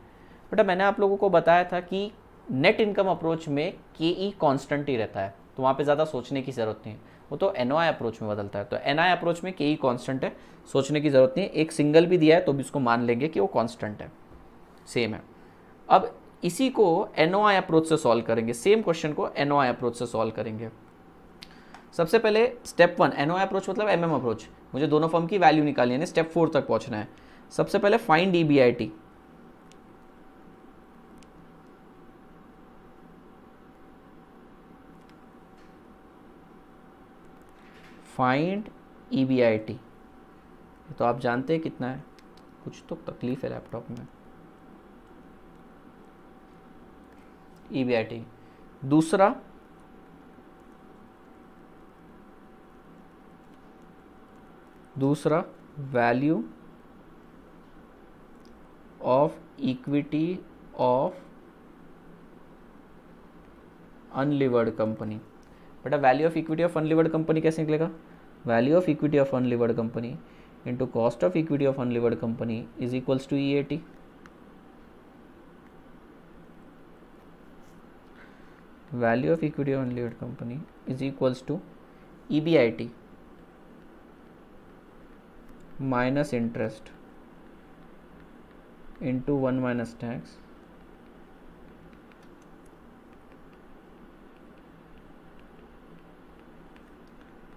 बेटा मैंने आप लोगों को बताया था कि नेट इनकम अप्रोच में के ई कॉन्स्टेंट ही रहता है तो वहाँ पे ज़्यादा सोचने की ज़रूरत नहीं है वो तो एन अप्रोच में बदलता है तो एन अप्रोच में के ही कॉन्स्टेंट है सोचने की ज़रूरत नहीं है एक सिंगल भी दिया है तो भी उसको मान लेंगे कि वो कॉन्स्टेंट है सेम है अब इसी को एन अप्रोच से सॉल्व करेंगे सेम क्वेश्चन को एन अप्रोच से सॉल्व करेंगे सबसे पहले स्टेप वन एन अप्रोच मतलब एम एम अप्रोच मुझे दोनों फॉर्म की वैल्यू निकालनी है स्टेप फोर तक पहुँचना है सबसे पहले find E B I T find E B I T तो आप जानते हैं कितना है कुछ तो तकलीफ है लैपटॉप में ई बी आई टी दूसरा दूसरा value of equity of unlevered company बेटा value of equity of unlevered company कैसे निकलेगा value of equity of unlevered company into cost of equity of unlevered company is equals to EAT. Value of equity of unlevered company is equals to EBIT minus interest into 1 minus tax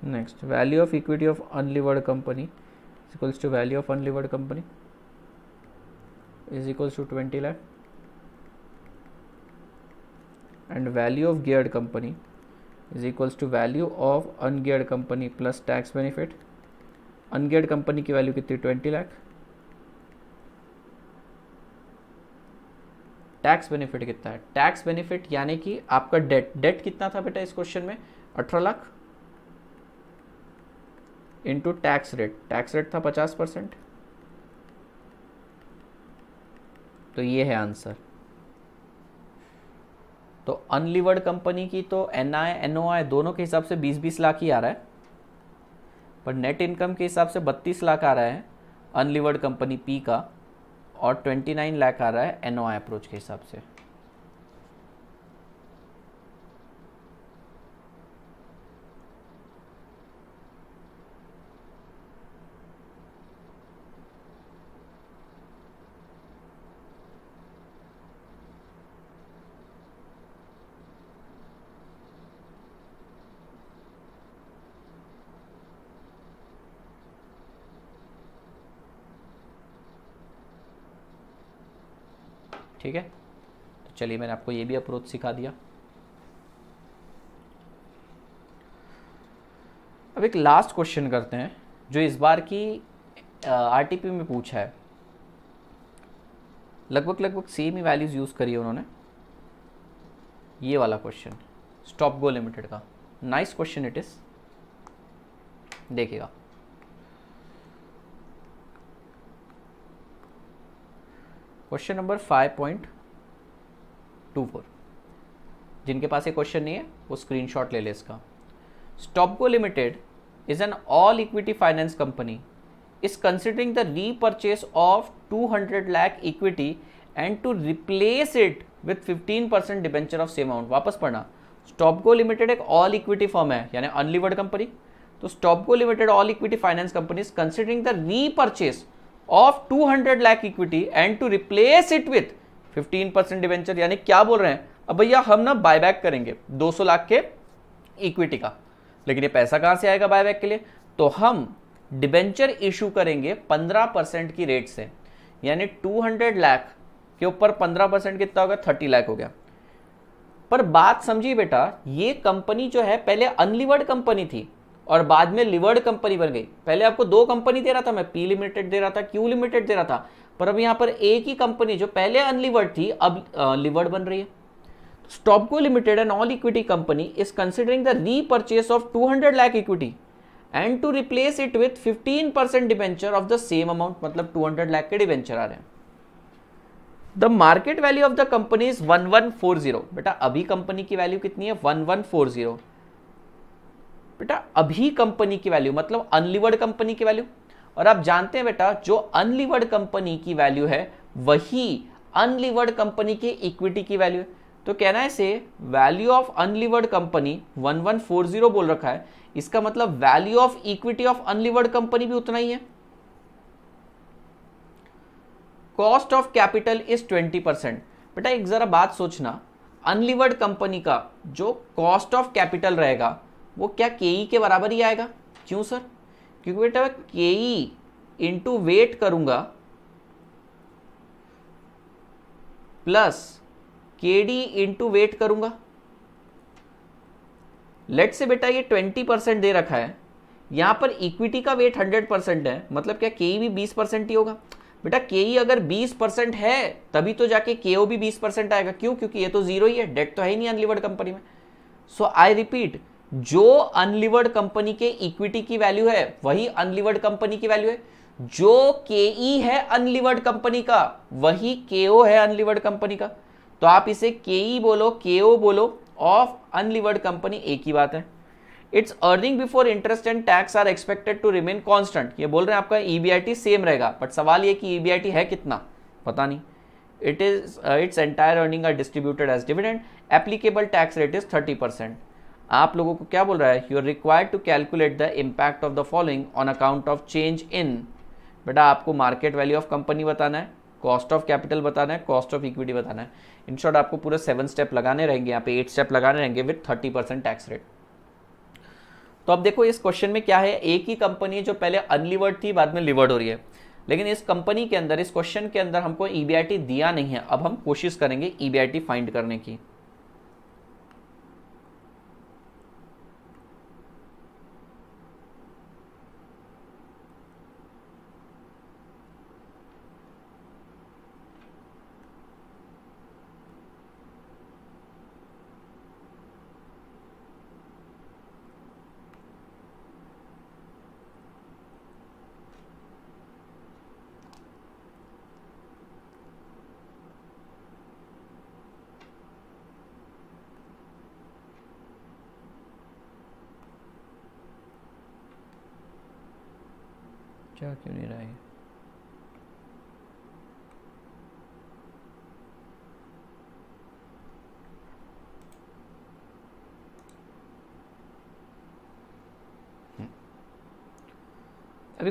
next value of equity of unlevered company is equals to value of unlevered company is equals to twenty lakh and value of geared company is equals to value of ungeared company plus tax benefit ungeared company की value कितनी twenty lakh tax benefit कितना है tax benefit यानी कि आपका date date कितना था बेटा इस क्वेश्चन में अठारह lakh into tax rate tax rate था पचास परसेंट तो ये है आंसर तो अनलिवर्ड कंपनी की तो एन आई एनओ आई दोनों के हिसाब से बीस बीस लाख ही आ रहा है पर नेट इनकम के हिसाब से बत्तीस लाख आ रहा है अनलिवर्ड कंपनी पी का और ट्वेंटी नाइन लाख आ रहा है एनओ आई अप्रोच के हिसाब से ठीक है तो चलिए मैंने आपको ये भी अप्रोच सिखा दिया अब एक लास्ट क्वेश्चन करते हैं जो इस बार की आरटीपी में पूछा है लगभग लगभग सेम ही वैल्यूज़ यूज़ करी है उन्होंने ये वाला क्वेश्चन स्टॉप गो लिमिटेड का नाइस क्वेश्चन इट इज़ देखिएगा question number five point two four जिनके पास ये क्वेश्चन नहीं है वो स्क्रीनशॉट ले ले इसका Stopco limited is an all equity finance company is considering of two hundred 200 equity and to replace it with fifteen 15% debenture of same amount वापस पढ़ना स्टॉपगो लिमिटेड एक ऑल इक्विटी फॉर्म है यानी अनलिवर्ड कंपनी तो Stopgo limited all equity finance company's considering the repurchase of 200 lakh equity and to replace it with 15 percent debenture यानी क्या बोल रहे हैं अब भैया हम ना बायबैक करेंगे 200 लाख के इक्विटी का लेकिन ये पैसा कहां से आएगा बायबैक के लिए तो हम डिबेंचर इशू करेंगे पंद्रह परसेंट की रेट से यानी टू हंड्रेड लाख के ऊपर पंद्रह परसेंट कितना हो गया थर्टी लाख हो गया पर बात समझिए बेटा ये कंपनी जो है पहले अनलिवर्ड कंपनी थी और बाद में लिवर्ड कंपनी बन गई पहले आपको दो कंपनी दे रहा था मैं पी लिमिटेड दे रहा था क्यू लिमिटेड दे रहा था पर अब यहाँ पर एक ही कंपनी जो पहले अनलिवर्ड थी अब लिवर्ड बन रही है Stopco limited and all equity company is considering the repurchase of 200 lakh equity and to replace it with 15 percent debenture of the same amount मतलब 200 लाख के डिवेंचर आ रहे हैं the market value of the company is 1140 बेटा अभी company की value कितनी है 1140 बेटा अभी कंपनी की वैल्यू मतलब अनलिवर्ड कंपनी की वैल्यू और आप जानते हैं बेटा जो अनलिवर्ड कंपनी की वैल्यू है वही अनलिवर्ड कंपनी के इक्विटी की वैल्यू है तो कहना है से वैल्यू ऑफ अनलिवर्ड कंपनी 1140 बोल रखा है इसका मतलब value of equity of unlevered company भी उतना ही है cost of capital is 20 percent बेटा एक जरा बात सोचना अनलिवर्ड कंपनी का जो कॉस्ट ऑफ कैपिटल रहेगा वो क्या के ई e के बराबर ही आएगा क्यों सर क्योंकि बेटा के ई इंटू वेट करूंगा plus K D into weight करूंगा लेट से बेटा ये ट्वेंटी परसेंट दे रखा है यहां पर इक्विटी का वेट हंड्रेड परसेंट है मतलब क्या के ई e भी बीस परसेंट ही होगा बेटा के ई e अगर 20 परसेंट है तभी तो जाके के ओ भी 20 परसेंट आएगा क्यों क्योंकि ये तो जीरो ही है डेट तो है ही नहीं अनलिवर्ड कंपनी में सो आई रिपीट जो अनलिवर्ड कंपनी के इक्विटी की वैल्यू है वही अनलिवर्ड कंपनी की वैल्यू है जो के ई है अनलिवर्ड कंपनी का वही के ओ है अनलिवर्ड कंपनी का तो आप इसे के ई बोलो के ओ बोलो ऑफ अनलिवर्ड कंपनी एक ही बात है it's earning before interest and tax are expected to remain constant ये बोल रहे हैं आपका ईबीआईटी e सेम रहेगा बट सवाल ये कि ईबीआईटी e है कितना पता नहीं it is it's entire earning are distributed as dividend applicable tax rate is thirty percent आप लोगों को क्या बोल रहा है you are required to calculate the impact of the following on account of change in बेटा आपको मार्केट वैल्यू ऑफ कंपनी बताना है कॉस्ट ऑफ कैपिटल बताना है कॉस्ट ऑफ इक्विटी बताना है इन शॉर्ट आपको पूरे सेवन स्टेप लगाने रहेंगे यहाँ पे एट स्टेप लगाने रहेंगे with thirty percent tax rate तो अब देखो इस क्वेश्चन में क्या है एक ही कंपनी है जो पहले अनलिवर्ड थी बाद में लिवर्ड हो रही है लेकिन इस कंपनी के अंदर इस क्वेश्चन के अंदर हमको ई e दिया नहीं है अब हम कोशिश करेंगे ई e फाइंड करने की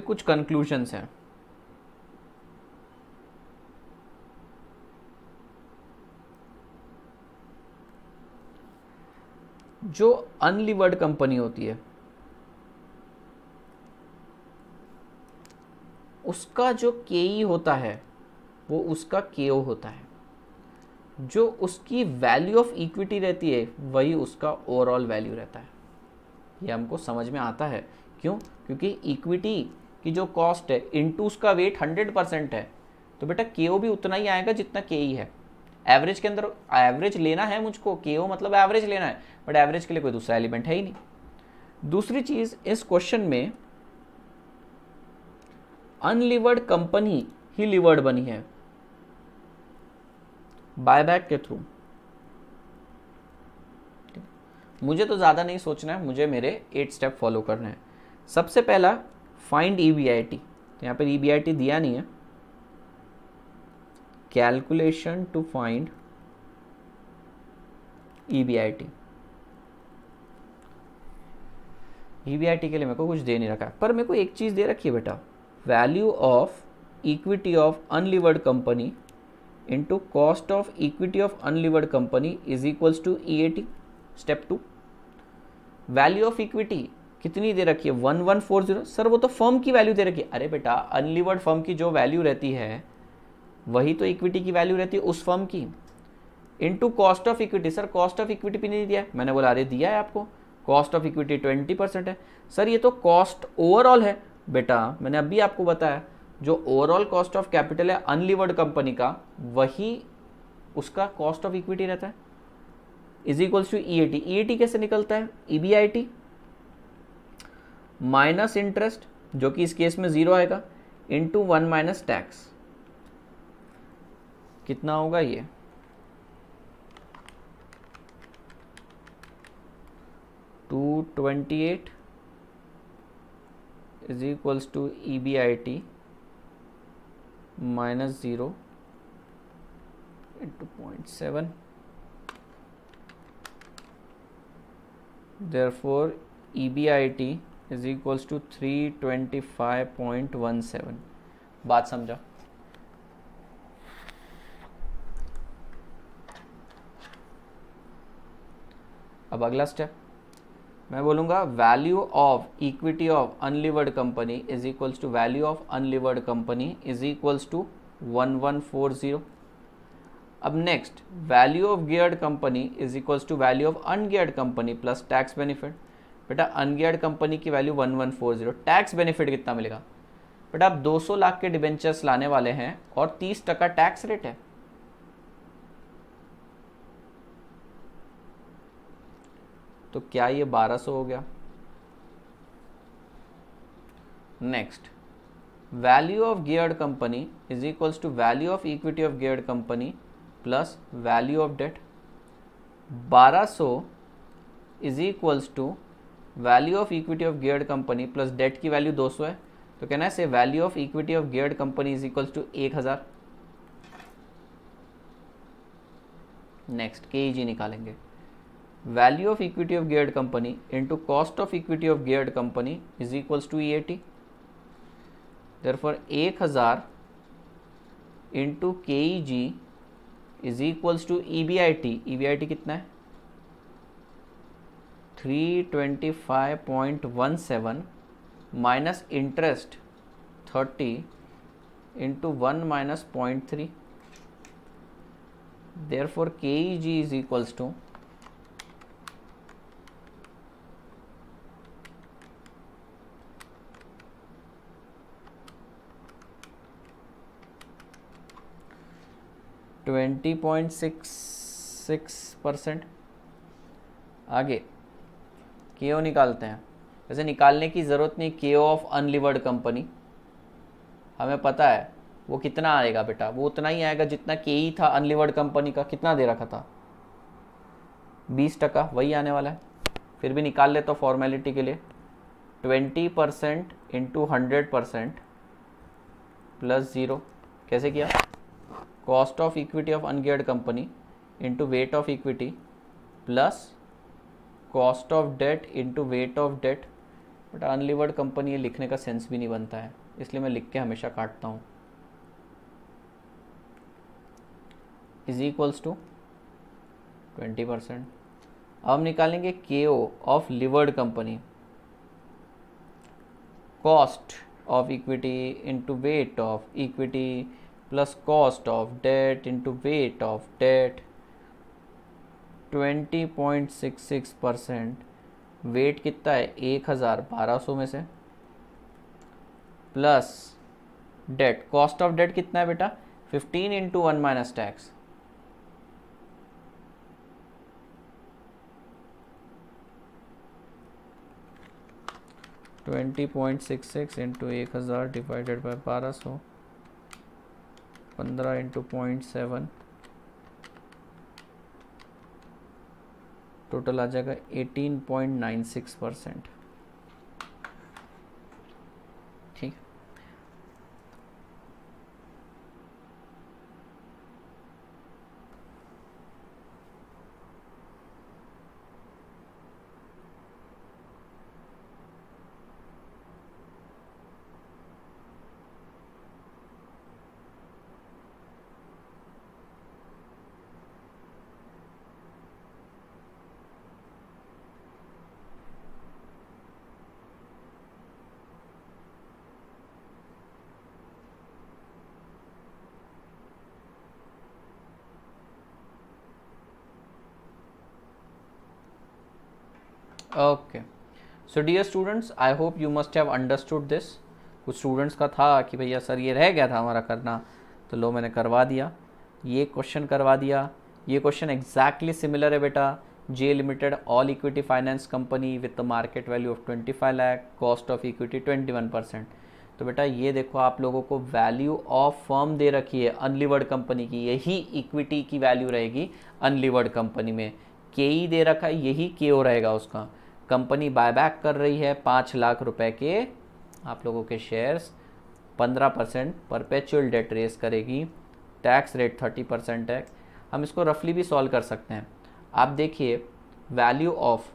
कुछ कंक्लूजन्स हैं जो अनलिवर्ड कंपनी होती है उसका जो के ई e होता है वो उसका के ओ होता है जो उसकी वैल्यू ऑफ इक्विटी रहती है वही उसका ओवरऑल वैल्यू रहता है ये हमको समझ में आता है क्यों क्योंकि इक्विटी कि जो कॉस्ट है इंटू उसका वेट हंड्रेड परसेंट है तो बेटा के भी उतना ही आएगा जितना के ई e है एवरेज के अंदर एवरेज लेना है मुझको के मतलब एवरेज लेना है बट एवरेज के लिए कोई दूसरा एलिमेंट है ही नहीं दूसरी चीज़ इस क्वेश्चन में अनलिवर्ड कंपनी ही लिवर्ड बनी है बायबैक के थ्रू मुझे तो ज़्यादा नहीं सोचना है मुझे मेरे एट स्टेप फॉलो करना है सबसे पहला find E B I T तो यहाँ पर ई बी आई टी दिया नहीं है calculation to find E B I T E I T के लिए मेरे को कुछ दे नहीं रखा है पर मेरे को एक चीज़ दे रखी है बेटा value of equity of unlevered company into cost of equity of unlevered company is equals to E T step two value of equity कितनी दे रखी है one one four zero sir वो तो फर्म की वैल्यू दे रखी है अरे बेटा अनलिवर्ड फर्म की जो वैल्यू रहती है वही तो इक्विटी की वैल्यू रहती है उस फर्म की into cost of equity sir cost of equity भी नहीं दिया है मैंने बोला अरे दिया है आपको cost of equity twenty percent है सर ये तो कॉस्ट ओवरऑल है बेटा मैंने अभी आपको बताया जो ओवरऑल कॉस्ट ऑफ कैपिटल है अनलिवर्ड कंपनी का वही उसका कॉस्ट ऑफ इक्विटी रहता है is equals to E A T E A T कैसे निकलता है E B I T minus interest जो कि इस केस में ज़ीरो आएगा इंटू वन माइनस टैक्स कितना होगा ये two twenty eight is equals to E B I T minus zero into point seven therefore EBIT is equals to three twenty five point one seven बात समझा अब अगला step मैं बोलूंगा value of equity of unlevered company is equals to value of unlevered company is equals to one one four zero अब next value of geared company is equals to value of ungeared company plus tax benefit बेटा ungeared company की value one one four zero tax benefit कितना मिलेगा बेटा आप 200 लाख के debentures लाने वाले हैं और 30 टका टैक्स रेट है तो क्या ये 1200 हो गया next value of geared company is equals to value of equity of geared company plus value of debt 1200 is equals to value of equity of geared company plus debt की value 200 है तो कहना है से value of equity of geared company is equals to एक हज़ार next K G निकालेंगे value of equity of geared company into cost of equity of geared company is equals to E A T for एक हज़ार into K G is equals to E B I T E B I T कितना है 325.17 minus interest 30 into 1 minus 0.3 therefore keg is equals to twenty point six six percent. again आगे के निकालते हैं वैसे निकालने की ज़रूरत नहीं के ऑफ अनलिवर्ड कंपनी हमें पता है वो कितना आएगा बेटा वो उतना ही आएगा जितना के ई था अनलिवर्ड कंपनी का कितना दे रखा था बीस टका वही आने वाला है फिर भी निकाल लेता तो फॉर्मेलिटी के लिए twenty percent into hundred percent plus zero कैसे किया cost of equity of ungeared company into weight of equity plus cost of debt into weight of debt but unlevered company ये लिखने का सेंस भी नहीं बनता है इसलिए मैं लिख के हमेशा काटता हूँ is equals to twenty percent अब हम निकालेंगे K O of levered company cost of equity into weight of equity plus cost of debt into weight of debt twenty point six six percent weight कितना है एक हज़ार बारह में से plus debt cost of debt कितना है बेटा 15 into one minus tax twenty point six six into एक हज़ार डिवाइडेड बाई बारह सौ पंद्रह इंटू पॉइंट सेवन टोटल आ जाएगा 18.96 percent so dear students I hope you must have understood this कुछ स्टूडेंट्स का था कि भैया सर ये रह गया था हमारा करना तो लो मैंने करवा दिया ये क्वेश्चन करवा दिया ये क्वेश्चन एग्जैक्टली सिमिलर है बेटा J limited all equity finance company with the market value of twenty five lakh cost of equity twenty one percent तो बेटा ये देखो आप लोगों को वैल्यू ऑफ फर्म दे रखी है अनलिवर्ड कंपनी की यही इक्विटी की वैल्यू रहेगी अनलिवर्ड कंपनी में के ई e दे रखा है यही के ओ रहेगा उसका कंपनी बायबैक कर रही है पाँच लाख रुपए के आप लोगों के शेयर्स पंद्रह परसेंट परपेचुअल डेट रेस करेगी टैक्स रेट थर्टी परसेंट है हम इसको रफली भी सॉल्व कर सकते हैं आप देखिए वैल्यू ऑफ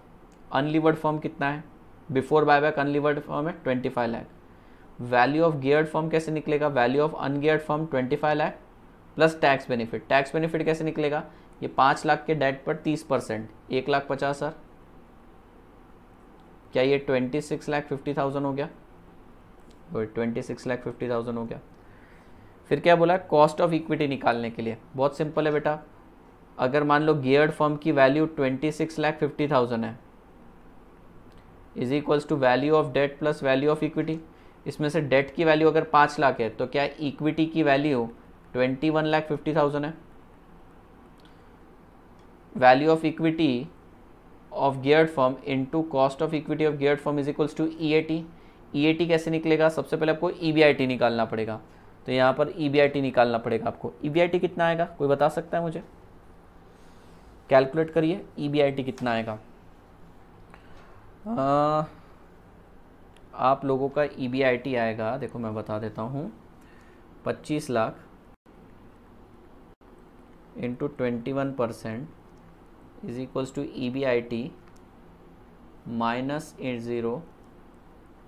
अनलिवर्ड फॉर्म कितना है बिफोर बायबैक अनलिवर्ड फॉर्म है twenty five lakh value of geared firm कैसे निकलेगा value of ungeared firm twenty five lakh plus tax benefit tax benefit कैसे निकलेगा ये पाँच लाख के डेट पर तीस परसेंट एक लाख पचास हज़ार क्या ये twenty six lakh fifty thousand हो गया twenty six lakh fifty thousand हो गया फिर क्या बोला कॉस्ट ऑफ इक्विटी निकालने के लिए बहुत सिंपल है बेटा अगर मान लो गियर्ड फर्म की value twenty six lakh fifty thousand है is equals to value of debt plus value of equity इसमें से डेट की वैल्यू अगर पाँच लाख है तो क्या इक्विटी की value twenty one lakh fifty thousand है value of equity of geared firm into cost of equity of geared firm is equals to E T कैसे निकलेगा सबसे पहले आपको टी e निकालना पड़ेगा तो यहाँ पर टी e निकालना पड़ेगा आपको टी e कितना आएगा कोई बता सकता है मुझे कैलकुलेट करिए टी कितना आएगा आ, आप लोगों का टी आएगा देखो मैं बता देता हूँ पच्चीस lakh into twenty one percent is equals to E B I T minus eight zero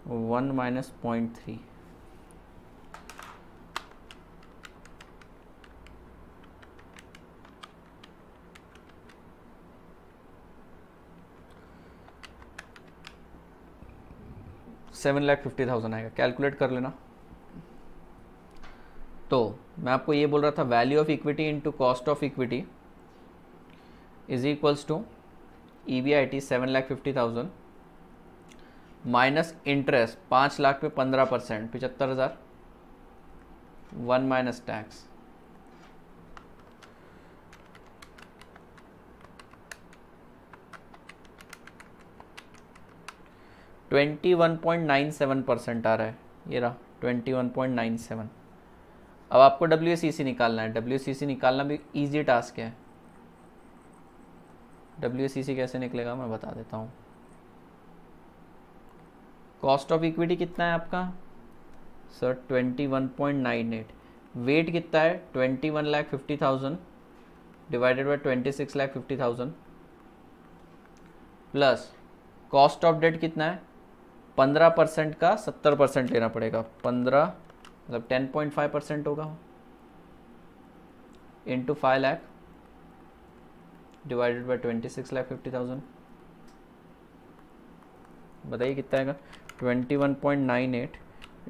one minus point three seven lakh fifty thousand आएगा कैलकुलेट कर लेना तो मैं आपको ये बोल रहा था value of equity into cost of equity E equals I T seven lakh fifty thousand minus interest पाँच लाख पे पंद्रह परसेंट पिचहत्तर हज़ार one minus tax twenty one point nine seven percent आ रहा है ये रहा twenty one point nine seven अब आपको डब्ल्यू सी निकालना है डब्ल्यू सी निकालना भी ईजी टास्क है डब्ल्यू कैसे निकलेगा मैं बता देता हूँ कॉस्ट ऑफ इक्विटी कितना है आपका sir twenty one point nine eight weight कितना है twenty one lakh fifty thousand divided by twenty six lakh fifty thousand plus cost of debt कितना है पंद्रह परसेंट का सत्तर परसेंट लेना पड़ेगा पंद्रह मतलब टेन पॉइंट फाइव परसेंट होगा into five lakh divided by twenty six lakh fifty thousand बताइए कितना आएगा twenty one point nine eight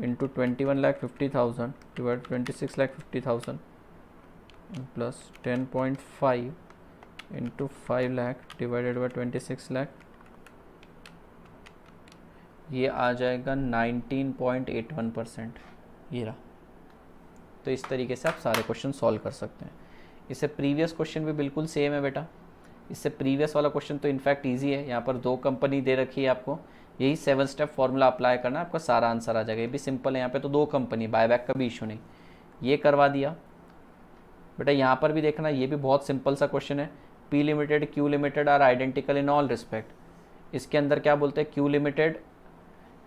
into twenty one lakh fifty thousand divide twenty six lakh fifty thousand plus ten point five into five lakh divided by twenty six lakh ये आ जाएगा nineteen point eight one percent ये रहा तो इस तरीके से आप सारे क्वेश्चन सॉल्व कर सकते हैं इससे प्रीवियस क्वेश्चन भी बिल्कुल सेम है बेटा इससे प्रीवियस वाला क्वेश्चन तो इनफैक्ट ईजी है यहाँ पर दो कंपनी दे रखी है आपको यही सेवन स्टेप फॉर्मूला अप्लाई करना आपका सारा आंसर आ जाएगा ये भी सिंपल है यहाँ पे तो दो कंपनी बायबैक का भी इशू नहीं ये करवा दिया बेटा यहाँ पर भी देखना ये भी बहुत सिंपल सा क्वेश्चन है P limited Q limited are identical in all respect इसके अंदर क्या बोलते हैं क्यू लिमिटेड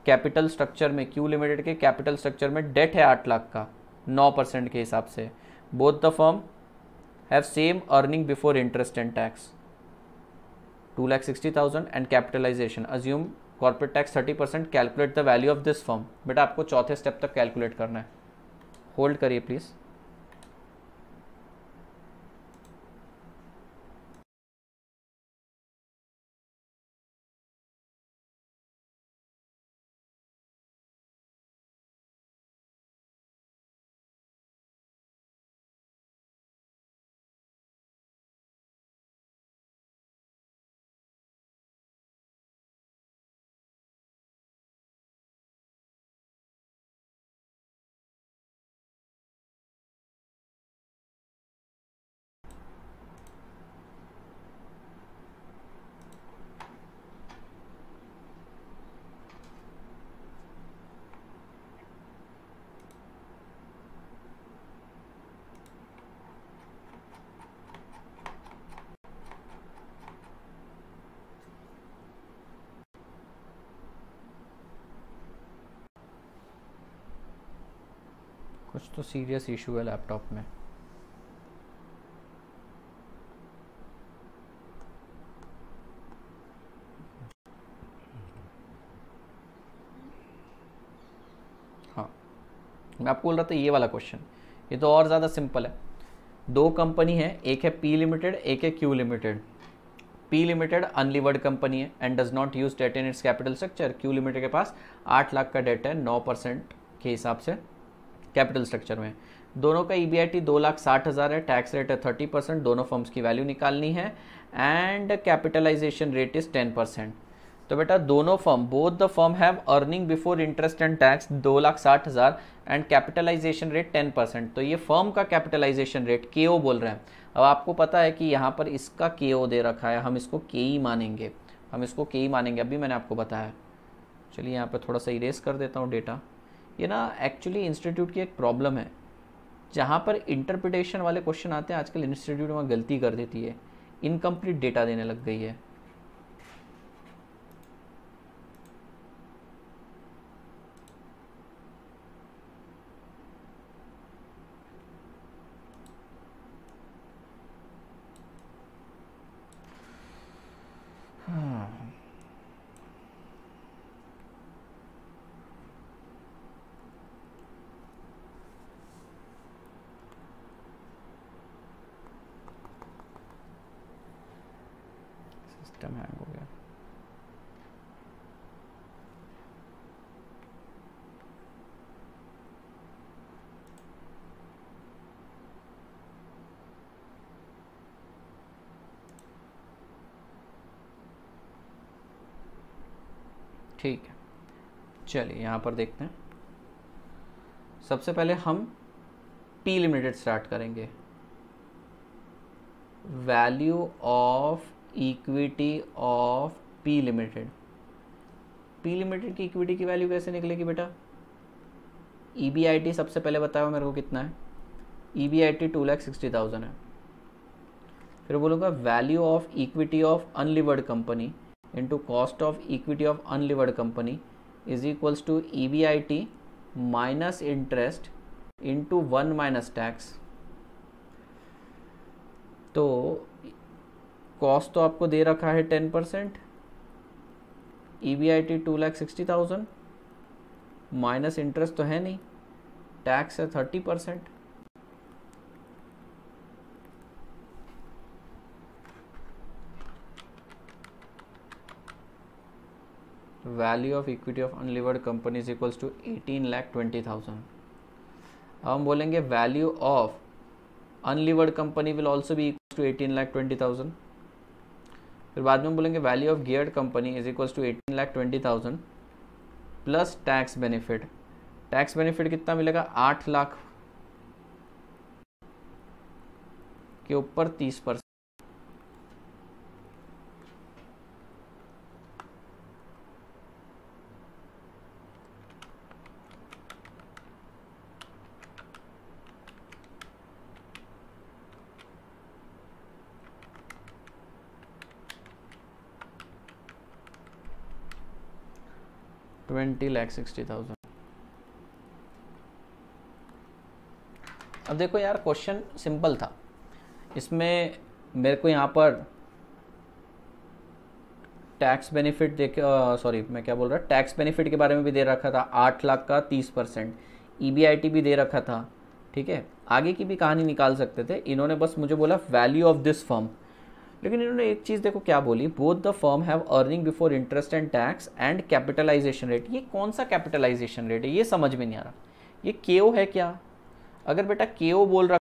कैपिटल स्ट्रक्चर में क्यू लिमिटेड के कैपिटल स्ट्रक्चर में डेट है आठ लाख का नौ परसेंट के हिसाब से both the firm have same earning before interest and tax two lakh sixty thousand and capitalisation assume corporate tax thirty percent calculate the value of this firm बेटा आपको चौथे स्टेप तक कैलकुलेट करना है होल्ड करिए प्लीज़ सीरियस इशू है laptop में हाँ मैं आपको बोल रहा था ये वाला क्वेश्चन ये तो और ज़्यादा सिंपल है दो कंपनी है एक है पी लिमिटेड एक है Q limited P limited unlevered company है and does not use debt in its capital structure Q limited के पास आठ लाख का डेट है नौ परसेंट के हिसाब से कैपिटल स्ट्रक्चर में दोनों का ई बी आई टी दो लाख साठ हज़ार है टैक्स रेट है थर्टी परसेंट दोनों फर्म्स की वैल्यू निकालनी है and capitalisation rate is ten percent तो बेटा दोनों firm both the firm have earning before interest and tax दो लाख साठ हज़ार and capitalisation rate ten percent तो ये फर्म का कैपिटलाइजेशन रेट के ओ बोल रहे हैं अब आपको पता है कि यहाँ पर इसका के ओ दे रखा है हम इसको के ई e मानेंगे हम इसको के ई e मानेंगे अभी मैंने आपको बताया चलिए यहाँ पर थोड़ा सा इरेज कर देता हूँ डेटा ये ना एक्चुअली इंस्टीट्यूट की एक प्रॉब्लम है जहाँ पर इंटरप्रिटेशन वाले क्वेश्चन आते हैं आजकल इंस्टीट्यूट वहाँ गलती कर देती है इनकम्प्लीट डेटा देने लग गई है ठीक है चलिए यहाँ पर देखते हैं सबसे पहले हम टी लिमिटेड स्टार्ट करेंगे value of equity of P limited P limited की इक्विटी की वैल्यू कैसे निकलेगी बेटा ई बी आई टी सबसे पहले बताओ मेरे को कितना है E B I T two lakh sixty thousand है फिर बोलूँगा value of equity of unlevered company into cost of equity of unlevered company is equals to EBIT minus interest into 1 minus tax तो कॉस्ट तो आपको दे रखा है ten percent E B I T two lakh sixty thousand minus interest तो है नहीं tax है thirty percent value of equity of unlevered companies equals to eighteen lakh twenty thousand अब हम बोलेंगे value of unlevered company will also भी equals to eighteen lakh twenty thousand फिर बाद में बोलेंगे value of geared company is equals to eighteen lakh twenty thousand plus tax benefit tax benefit कितना मिलेगा आठ लाख के ऊपर तीस percent twenty lakh sixty thousand अब देखो यार क्वेश्चन सिंपल था इसमें मेरे को यहाँ पर टैक्स बेनिफिट देख सॉरी मैं क्या बोल रहा टैक्स बेनिफिट के बारे में भी दे रखा था आठ लाख का तीस परसेंट ई e भी दे रखा था ठीक है आगे की भी कहानी निकाल सकते थे इन्होंने बस मुझे बोला वैल्यू ऑफ दिस फर्म लेकिन इन्होंने एक चीज़ देखो क्या बोली both the firm have earning before interest and tax and capitalisation rate ये कौन सा कैपिटलाइजेशन रेट है ये समझ में नहीं आ रहा ये के है क्या अगर बेटा के बोल रहा